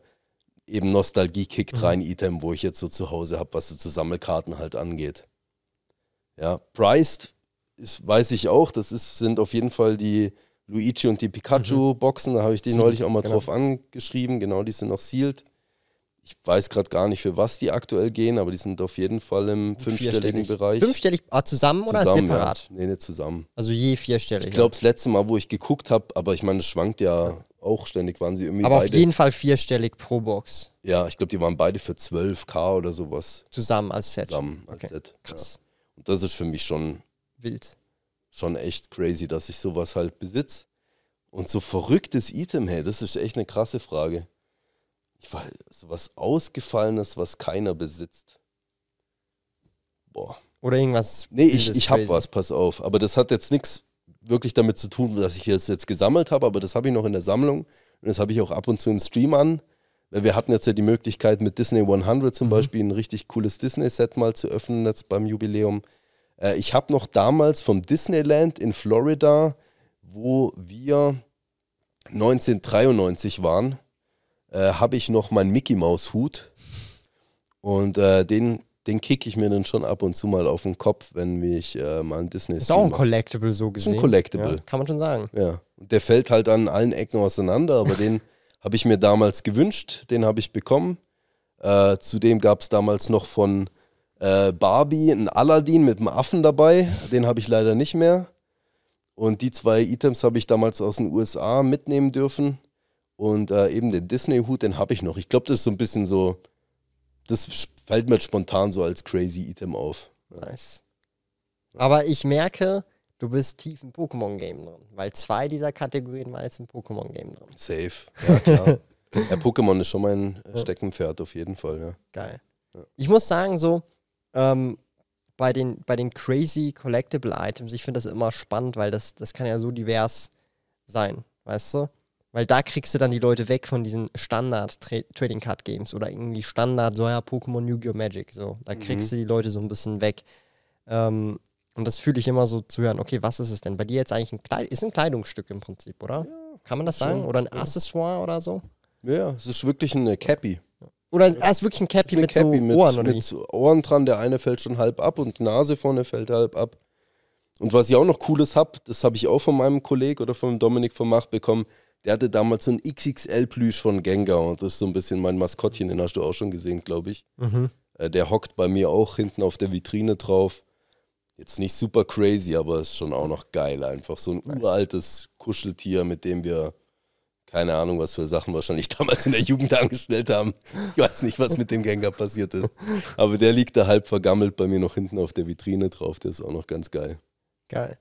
eben Nostalgie-Kick mhm. rein Item, wo ich jetzt so zu Hause habe, was so zu Sammelkarten halt angeht. Ja, Priced ist, weiß ich auch. Das ist, sind auf jeden Fall die Luigi und die Pikachu-Boxen. Da habe ich dich mhm. neulich auch mal genau. drauf angeschrieben. Genau, die sind noch sealed ich weiß gerade gar nicht, für was die aktuell gehen, aber die sind auf jeden Fall im fünfstelligen Bereich. Fünfstellig ah, zusammen, zusammen oder separat? Ja. Nee, nee, zusammen. Also je vierstellig. Ich glaube, das letzte Mal, wo ich geguckt habe, aber ich meine, es schwankt ja, ja, auch ständig, waren sie irgendwie. Aber beide. auf jeden Fall vierstellig pro Box. Ja, ich glaube, die waren beide für 12k oder sowas. Zusammen als Set. Zusammen als okay. Set. Krass. Ja. Und das ist für mich schon. Wild. Schon echt crazy, dass ich sowas halt besitze. Und so verrücktes Item, hey, das ist echt eine krasse Frage. Ich weiß, was Ausgefallenes, was keiner besitzt. Boah. Oder irgendwas. Nee, ich, ich habe was, pass auf. Aber das hat jetzt nichts wirklich damit zu tun, dass ich es jetzt gesammelt habe, aber das habe ich noch in der Sammlung und das habe ich auch ab und zu im Stream an. Weil Wir hatten jetzt ja die Möglichkeit, mit Disney 100 zum mhm. Beispiel ein richtig cooles Disney-Set mal zu öffnen, jetzt beim Jubiläum. Äh, ich habe noch damals vom Disneyland in Florida, wo wir 1993 waren, äh, habe ich noch meinen Mickey Maus Hut und äh, den den kicke ich mir dann schon ab und zu mal auf den Kopf, wenn mich äh, mal ein Disney. Ist auch ein Collectible so gesehen. Ist ein Collectible. Ja, kann man schon sagen. Ja. Und der fällt halt an allen Ecken auseinander, aber den habe ich mir damals gewünscht, den habe ich bekommen. Äh, zudem gab es damals noch von äh, Barbie einen Aladdin mit einem Affen dabei, den habe ich leider nicht mehr. Und die zwei Items habe ich damals aus den USA mitnehmen dürfen. Und äh, eben den Disney-Hut, den habe ich noch. Ich glaube, das ist so ein bisschen so, das fällt mir spontan so als crazy Item auf. Nice. Aber ich merke, du bist tief im Pokémon-Game drin, weil zwei dieser Kategorien waren jetzt im Pokémon-Game drin. Safe, ja klar. ja, Pokémon ist schon mein äh, Steckenpferd auf jeden Fall, ja. Geil. Ja. Ich muss sagen, so, ähm, bei den, bei den crazy collectible Items, ich finde das immer spannend, weil das, das kann ja so divers sein, weißt du? Weil da kriegst du dann die Leute weg von diesen Standard-Trading Card Games oder irgendwie Standard, so Pokémon, Yu-Gi-Oh! Magic. So, da mhm. kriegst mhm. du die Leute so ein bisschen weg. Ähm, und das fühle ich immer so zu hören, okay, was ist es denn? Bei dir jetzt eigentlich ein, Kleid ist ein Kleidungsstück im Prinzip, oder? Ja, Kann man das schon. sagen? Oder ein Accessoire oder so? Ja, es ist wirklich eine äh, Cappy. Oder er ist wirklich ein Cappy, mit, Cappy so mit, Ohren, oder mit Ohren dran. Der eine fällt schon halb ab und die Nase vorne fällt halb ab. Und was ich auch noch Cooles habe, das habe ich auch von meinem Kollegen oder von Dominik von Macht bekommen, der hatte damals so ein XXL-Plüsch von Gengar und das ist so ein bisschen mein Maskottchen, den hast du auch schon gesehen, glaube ich. Mhm. Äh, der hockt bei mir auch hinten auf der Vitrine drauf. Jetzt nicht super crazy, aber ist schon auch noch geil einfach. So ein nice. uraltes Kuscheltier, mit dem wir keine Ahnung, was für Sachen wahrscheinlich damals in der Jugend angestellt haben. Ich weiß nicht, was mit dem Gengar passiert ist. Aber der liegt da halb vergammelt bei mir noch hinten auf der Vitrine drauf. Der ist auch noch ganz geil. Geil.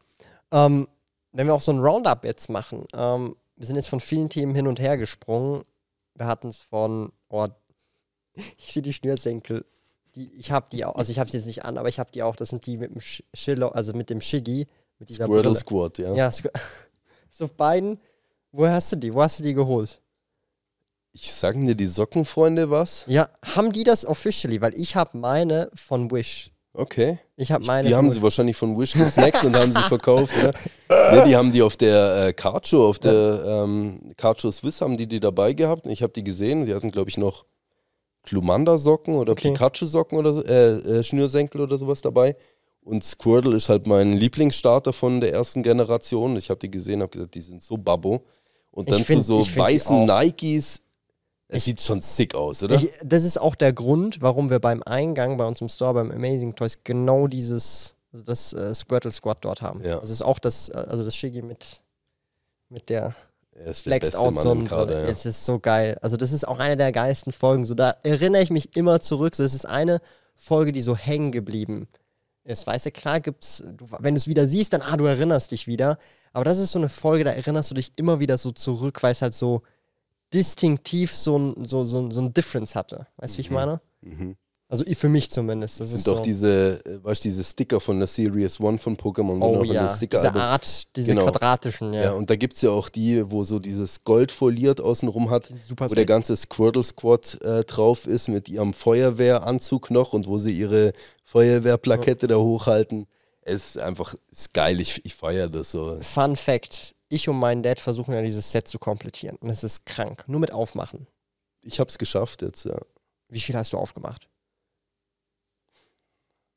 Ähm, wenn wir auch so ein Roundup jetzt machen, ähm, wir sind jetzt von vielen Themen hin und her gesprungen. Wir hatten es von, oh, ich sehe die Schnürsenkel. Die, ich habe die auch, also ich habe sie jetzt nicht an, aber ich habe die auch. Das sind die mit dem Sch also mit dem Shiggy. Mit dieser Squirtle Brille. Squad, ja. Ja, Squ so beiden. Wo hast du die? Wo hast du die geholt? Ich sag dir die Sockenfreunde was? Ja, haben die das officially? Weil ich habe meine von Wish. Okay. Ich habe meine. Die haben sie wahrscheinlich von Wish gesnackt und haben sie verkauft. Ne? die haben die auf der äh, Carcho, auf der ja. ähm, Carcho Swiss haben die die dabei gehabt. Ich habe die gesehen. Die hatten, glaube ich, noch Klumanda-Socken oder okay. Pikachu-Socken oder so, äh, äh, Schnürsenkel oder sowas dabei. Und Squirtle ist halt mein Lieblingsstarter von der ersten Generation. Ich habe die gesehen, habe gesagt, die sind so babbo. Und dann find, zu so weißen Nikes es sieht schon sick aus, oder? Ich, das ist auch der Grund, warum wir beim Eingang bei uns im Store beim Amazing Toys genau dieses also das äh, Squirtle Squad dort haben. Ja. Das ist auch das, äh, also das Shiggy mit, mit der Flexed Out Sonnenbrille. Es ist so geil. Also das ist auch eine der geilsten Folgen. So, da erinnere ich mich immer zurück. So, das ist eine Folge, die so hängen geblieben ist. Weißt du, klar gibt's, du, wenn du es wieder siehst, dann, ah, du erinnerst dich wieder. Aber das ist so eine Folge, da erinnerst du dich immer wieder so zurück, weil es halt so distinktiv so ein, so, so, so ein Difference hatte. Weißt du, mhm. wie ich mhm. meine? Mhm. Also für mich zumindest. Das ist Doch so diese, äh, weißt du, diese Sticker von der Series One von Pokémon. Oh ja, diese Art, diese genau. quadratischen. Ja. ja, und da gibt es ja auch die, wo so dieses Gold foliert außenrum hat, Super wo Sinn. der ganze Squirtle Squad äh, drauf ist mit ihrem Feuerwehranzug noch und wo sie ihre Feuerwehrplakette ja. da hochhalten. Es ist einfach ist geil, ich, ich feiere das so. Fun Fact, ich und mein Dad versuchen ja dieses Set zu komplettieren. Und es ist krank. Nur mit Aufmachen. Ich habe es geschafft jetzt, ja. Wie viel hast du aufgemacht?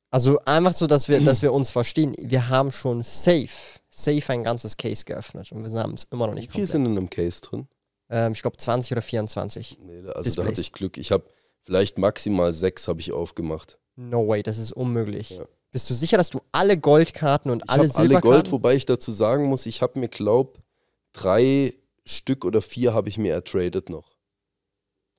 Also einfach so, dass wir, dass wir uns verstehen. Wir haben schon safe, safe ein ganzes Case geöffnet und wir haben es immer noch nicht Wie viel sind in einem Case drin? Ähm, ich glaube 20 oder 24. Nee, also Displays. da hatte ich Glück. Ich habe vielleicht maximal sechs habe ich aufgemacht. No way, das ist unmöglich. Ja. Bist du sicher, dass du alle Goldkarten und alle Silberkarten? alle Gold, wobei ich dazu sagen muss, ich habe mir, glaub, drei Stück oder vier habe ich mir ertradet noch.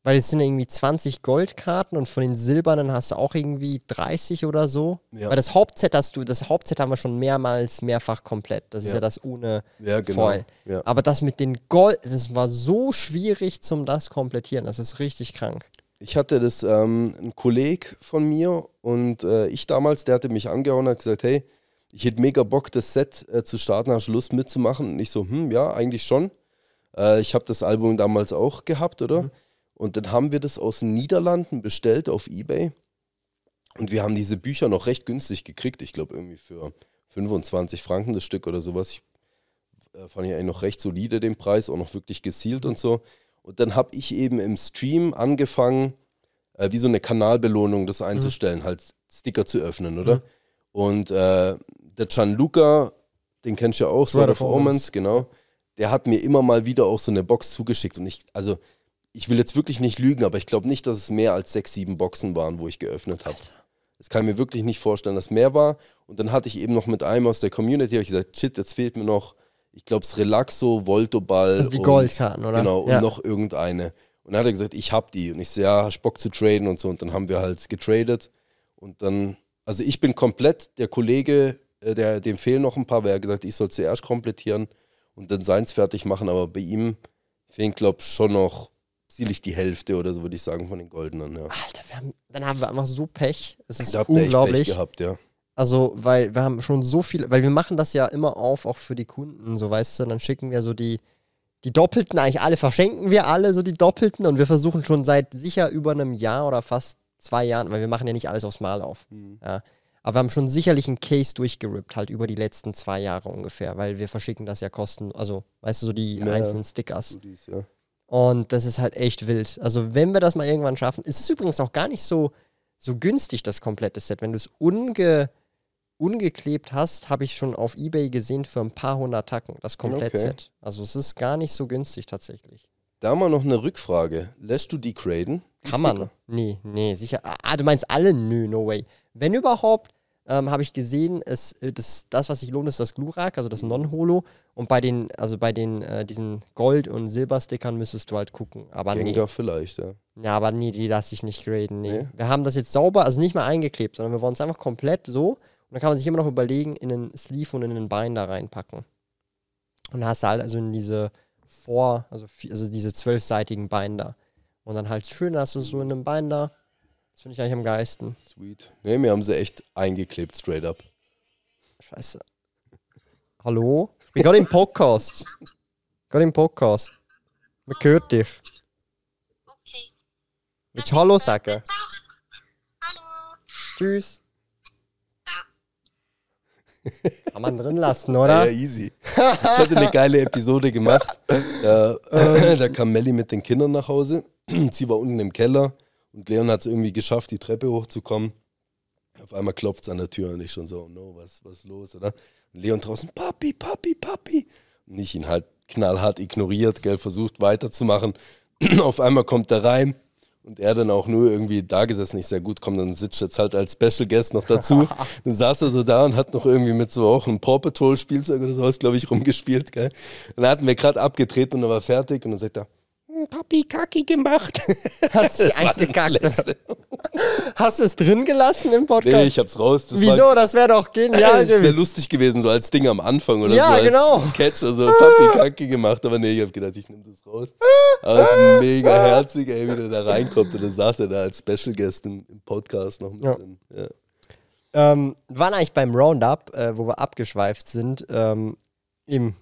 Weil es sind irgendwie 20 Goldkarten und von den silbernen hast du auch irgendwie 30 oder so. Ja. Weil das Hauptset hast du, das Hauptset haben wir schon mehrmals, mehrfach komplett. Das ja. ist ja das ohne ja, genau. Ja. Aber das mit den Gold, das war so schwierig zum das komplettieren. Das ist richtig krank ich hatte das, ähm, ein Kollege von mir und äh, ich damals, der hatte mich angehauen und hat gesagt, hey, ich hätte mega Bock, das Set äh, zu starten, hast du Lust mitzumachen? Und ich so, hm, ja, eigentlich schon. Äh, ich habe das Album damals auch gehabt, oder? Mhm. Und dann haben wir das aus den Niederlanden bestellt auf Ebay. Und wir haben diese Bücher noch recht günstig gekriegt. Ich glaube, irgendwie für 25 Franken das Stück oder sowas. Ich, äh, fand ja noch recht solide, den Preis, auch noch wirklich gezielt mhm. und so. Und dann habe ich eben im Stream angefangen, äh, wie so eine Kanalbelohnung das mhm. einzustellen, mhm. halt Sticker zu öffnen, oder? Mhm. Und äh, der Gianluca, den kennst du ja auch, Sword of Omens, genau, der hat mir immer mal wieder auch so eine Box zugeschickt. Und ich, also, ich will jetzt wirklich nicht lügen, aber ich glaube nicht, dass es mehr als sechs, sieben Boxen waren, wo ich geöffnet habe. Das kann ich mir wirklich nicht vorstellen, dass mehr war. Und dann hatte ich eben noch mit einem aus der Community, habe ich gesagt, shit, jetzt fehlt mir noch ich glaube, es Relaxo, Voltoball. Also die Goldkarten, oder? Genau, und ja. noch irgendeine. Und dann hat er gesagt, ich habe die. Und ich so, ja, hast Bock zu traden und so. Und dann haben wir halt getradet. Und dann, also ich bin komplett, der Kollege, äh, der, dem fehlen noch ein paar, weil er gesagt ich soll zuerst komplettieren und dann seins fertig machen. Aber bei ihm fehlen, glaube ich, schon noch ziemlich die Hälfte oder so, würde ich sagen, von den Goldenen. Ja. Alter, haben, dann haben wir einfach so Pech. Es ist da unglaublich. Habt ihr Pech gehabt, ja. Also, weil wir haben schon so viele, weil wir machen das ja immer auf, auch für die Kunden, so weißt du, dann schicken wir so die, die Doppelten, eigentlich alle verschenken wir alle, so die Doppelten und wir versuchen schon seit sicher über einem Jahr oder fast zwei Jahren, weil wir machen ja nicht alles aufs Mal auf. Mhm. Ja. Aber wir haben schon sicherlich einen Case durchgerippt, halt über die letzten zwei Jahre ungefähr, weil wir verschicken das ja kosten, also weißt du, so die ja, einzelnen Stickers. Dies, ja. Und das ist halt echt wild. Also wenn wir das mal irgendwann schaffen, ist es übrigens auch gar nicht so, so günstig, das komplette Set. Wenn du es unge ungeklebt hast, habe ich schon auf Ebay gesehen für ein paar hundert Tacken, das Komplettset. Okay. Also es ist gar nicht so günstig tatsächlich. Da mal noch eine Rückfrage. Lässt du die graden? Kann man. Nee, nee, sicher. Ah, ah, du meinst alle? Nö, no way. Wenn überhaupt, ähm, habe ich gesehen, es, äh, das, das, was sich lohnt, ist das Glurak, also das Non-Holo. Und bei den, also bei den, äh, diesen Gold- und Silberstickern müsstest du halt gucken. Aber Gang nee. Da vielleicht, ja. Ja, aber nee, die lasse ich nicht graden, nee. nee. Wir haben das jetzt sauber, also nicht mal eingeklebt, sondern wir wollen es einfach komplett so und dann kann man sich immer noch überlegen, in den Sleeve und in den Bein da reinpacken. Und dann hast du halt also in diese vor, also, also diese zwölfseitigen Binder. Und dann halt schön hast du so in einem Binder. Das finde ich eigentlich am geisten. Sweet. Ne, mir haben sie echt eingeklebt, straight up. Scheiße. Hallo? Wir gerade im Podcast. gerade im Podcast. Man hört dich. Okay. Willst du Hallo sagen? Hallo. Tschüss. Kann man drin lassen, oder? Ah ja, easy. Ich hatte eine geile Episode gemacht. Da, ähm. da kam Melly mit den Kindern nach Hause. Sie war unten im Keller und Leon hat es irgendwie geschafft, die Treppe hochzukommen. Auf einmal klopft es an der Tür und ich schon so, oh no, was, was los, oder? Und Leon draußen, Papi, Papi, Papi. Und ich ihn halt knallhart ignoriert, gell, versucht weiterzumachen. Auf einmal kommt er rein, und er dann auch nur irgendwie da gesessen, nicht sehr gut, komm, dann sitzt jetzt halt als Special Guest noch dazu. dann saß er so da und hat noch irgendwie mit so auch einem Paw Patrol Spielzeug oder sowas, glaube ich, rumgespielt, gell. Und dann hatten wir gerade abgetreten und er war fertig und dann sagt er, Papi Kaki gemacht. Hat sich eingekackt. Hast du es drin gelassen im Podcast? Nee, ich hab's raus. Das Wieso? War, das wäre doch genial Das wäre lustig gewesen, so als Ding am Anfang oder ja, so. Ja, genau. Catch, also Papi Kaki gemacht. Aber nee, ich hab gedacht, ich nehme das raus. Aber es ist mega herzig, ey, wie der da reinkommt. Und dann saß er da als Special Guest im, im Podcast noch mit ja. drin. Ja. Ähm, waren eigentlich beim Roundup, äh, wo wir abgeschweift sind, ähm, eben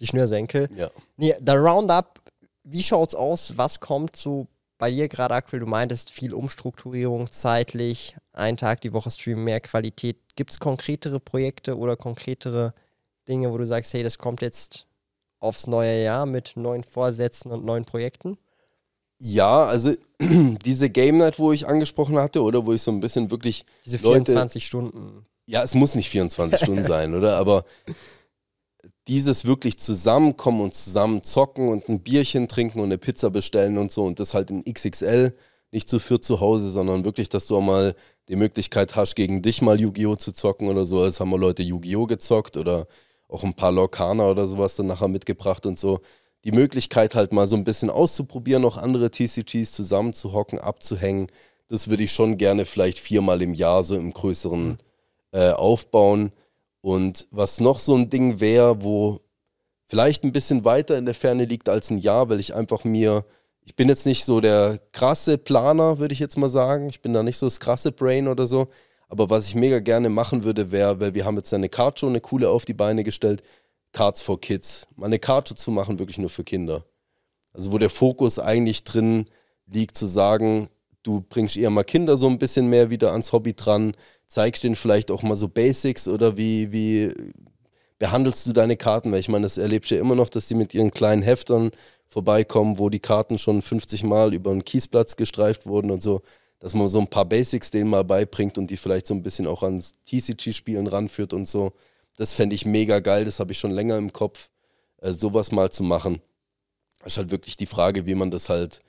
die Schnürsenkel. Ja. Nee, der Roundup wie schaut's aus? Was kommt so bei dir gerade aktuell? Du meintest viel Umstrukturierung zeitlich, einen Tag die Woche streamen, mehr Qualität. Gibt es konkretere Projekte oder konkretere Dinge, wo du sagst, hey, das kommt jetzt aufs neue Jahr mit neuen Vorsätzen und neuen Projekten? Ja, also diese Game Night, wo ich angesprochen hatte, oder wo ich so ein bisschen wirklich. Diese 24 Leute, Stunden. Ja, es muss nicht 24 Stunden sein, oder? Aber dieses wirklich zusammenkommen und zusammen zocken und ein Bierchen trinken und eine Pizza bestellen und so und das halt in XXL, nicht zu so für zu Hause, sondern wirklich, dass du auch mal die Möglichkeit hast, gegen dich mal Yu-Gi-Oh! zu zocken oder so. Als haben wir Leute Yu-Gi-Oh! gezockt oder auch ein paar Lorcaner oder sowas dann nachher mitgebracht und so. Die Möglichkeit halt mal so ein bisschen auszuprobieren, auch andere TCGs zusammenzuhocken, abzuhängen, das würde ich schon gerne vielleicht viermal im Jahr so im größeren äh, aufbauen und was noch so ein Ding wäre, wo vielleicht ein bisschen weiter in der Ferne liegt als ein Jahr, weil ich einfach mir, ich bin jetzt nicht so der krasse Planer, würde ich jetzt mal sagen. Ich bin da nicht so das krasse Brain oder so. Aber was ich mega gerne machen würde, wäre, weil wir haben jetzt eine Card Show, eine coole auf die Beine gestellt, Cards for Kids. Mal eine Card Show zu machen, wirklich nur für Kinder. Also wo der Fokus eigentlich drin liegt, zu sagen, du bringst eher mal Kinder so ein bisschen mehr wieder ans Hobby dran, zeigst denen vielleicht auch mal so Basics oder wie, wie behandelst du deine Karten? Weil ich meine, das erlebst du ja immer noch, dass sie mit ihren kleinen Heftern vorbeikommen, wo die Karten schon 50 Mal über den Kiesplatz gestreift wurden und so, dass man so ein paar Basics denen mal beibringt und die vielleicht so ein bisschen auch ans TCG-Spielen ranführt und so. Das fände ich mega geil, das habe ich schon länger im Kopf, äh, sowas mal zu machen. Das ist halt wirklich die Frage, wie man das halt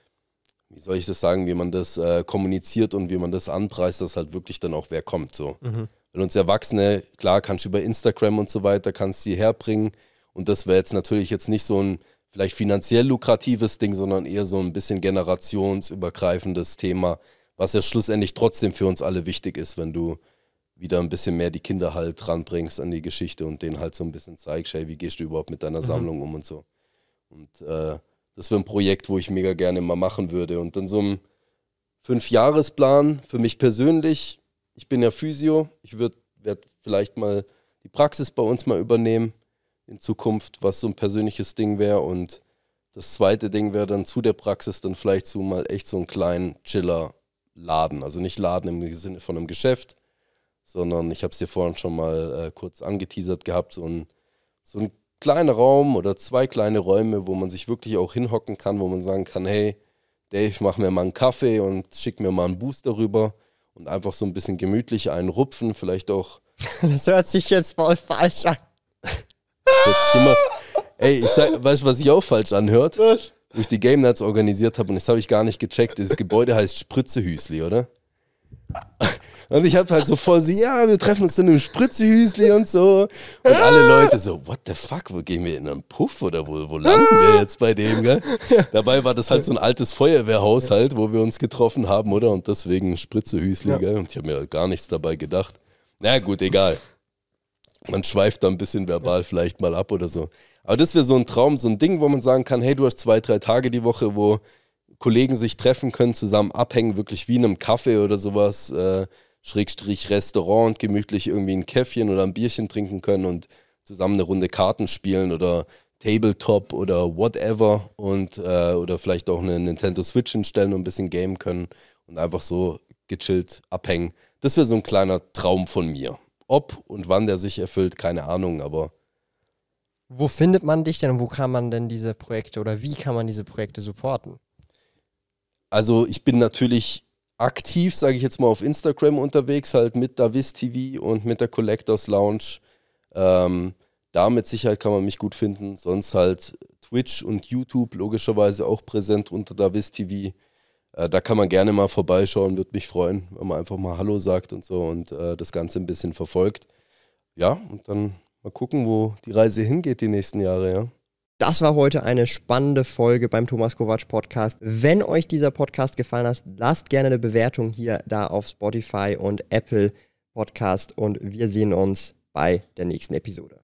wie soll ich das sagen, wie man das äh, kommuniziert und wie man das anpreist, dass halt wirklich dann auch wer kommt. So. Mhm. Wenn uns Erwachsene, klar, kannst du über Instagram und so weiter, kannst sie herbringen. Und das wäre jetzt natürlich jetzt nicht so ein vielleicht finanziell lukratives Ding, sondern eher so ein bisschen generationsübergreifendes Thema, was ja schlussendlich trotzdem für uns alle wichtig ist, wenn du wieder ein bisschen mehr die Kinder halt ranbringst an die Geschichte und denen halt so ein bisschen zeigst, hey, wie gehst du überhaupt mit deiner mhm. Sammlung um und so. Und äh, das wäre ein Projekt, wo ich mega gerne mal machen würde. Und dann so ein einem Fünfjahresplan für mich persönlich, ich bin ja Physio, ich werde vielleicht mal die Praxis bei uns mal übernehmen in Zukunft, was so ein persönliches Ding wäre. Und das zweite Ding wäre dann zu der Praxis dann vielleicht so mal echt so einen kleinen Chiller-Laden. Also nicht Laden im Sinne von einem Geschäft, sondern ich habe es dir vorhin schon mal äh, kurz angeteasert gehabt, so ein, so ein kleiner Raum oder zwei kleine Räume, wo man sich wirklich auch hinhocken kann, wo man sagen kann, hey, Dave, mach mir mal einen Kaffee und schick mir mal einen Booster rüber und einfach so ein bisschen gemütlich einen rupfen, vielleicht auch. Das hört sich jetzt voll falsch an. Das immer, ey, ich sag, weißt du, was sich auch falsch anhört? Was? Wo ich die Game Nights organisiert habe und das habe ich gar nicht gecheckt. Dieses Gebäude heißt Spritzehüsli, oder? Und ich hab halt so vor sie, ja, wir treffen uns in einem Spritzehüsli und so. Und alle Leute so, what the fuck, wo gehen wir in einen Puff oder wo, wo landen wir jetzt bei dem, gell? Dabei war das halt so ein altes Feuerwehrhaus halt, wo wir uns getroffen haben, oder? Und deswegen Spritzehüsli, ja. gell? Und ich habe mir gar nichts dabei gedacht. Na gut, egal. Man schweift da ein bisschen verbal vielleicht mal ab oder so. Aber das wäre so ein Traum, so ein Ding, wo man sagen kann, hey, du hast zwei, drei Tage die Woche, wo Kollegen sich treffen können, zusammen abhängen, wirklich wie in einem Kaffee oder sowas, äh, Schrägstrich Restaurant, und gemütlich irgendwie ein Käffchen oder ein Bierchen trinken können und zusammen eine Runde Karten spielen oder Tabletop oder whatever und äh, oder vielleicht auch eine Nintendo Switch hinstellen und ein bisschen gamen können und einfach so gechillt abhängen. Das wäre so ein kleiner Traum von mir. Ob und wann der sich erfüllt, keine Ahnung, aber. Wo findet man dich denn und wo kann man denn diese Projekte oder wie kann man diese Projekte supporten? also ich bin natürlich aktiv, sage ich jetzt mal, auf Instagram unterwegs, halt mit Davis TV und mit der Collectors Lounge. Ähm, da mit Sicherheit kann man mich gut finden. Sonst halt Twitch und YouTube logischerweise auch präsent unter Davis TV. Äh, da kann man gerne mal vorbeischauen, würde mich freuen, wenn man einfach mal Hallo sagt und so und äh, das Ganze ein bisschen verfolgt. Ja, und dann mal gucken, wo die Reise hingeht die nächsten Jahre, ja. Das war heute eine spannende Folge beim Thomas Kovac Podcast. Wenn euch dieser Podcast gefallen hat, lasst gerne eine Bewertung hier da auf Spotify und Apple Podcast und wir sehen uns bei der nächsten Episode.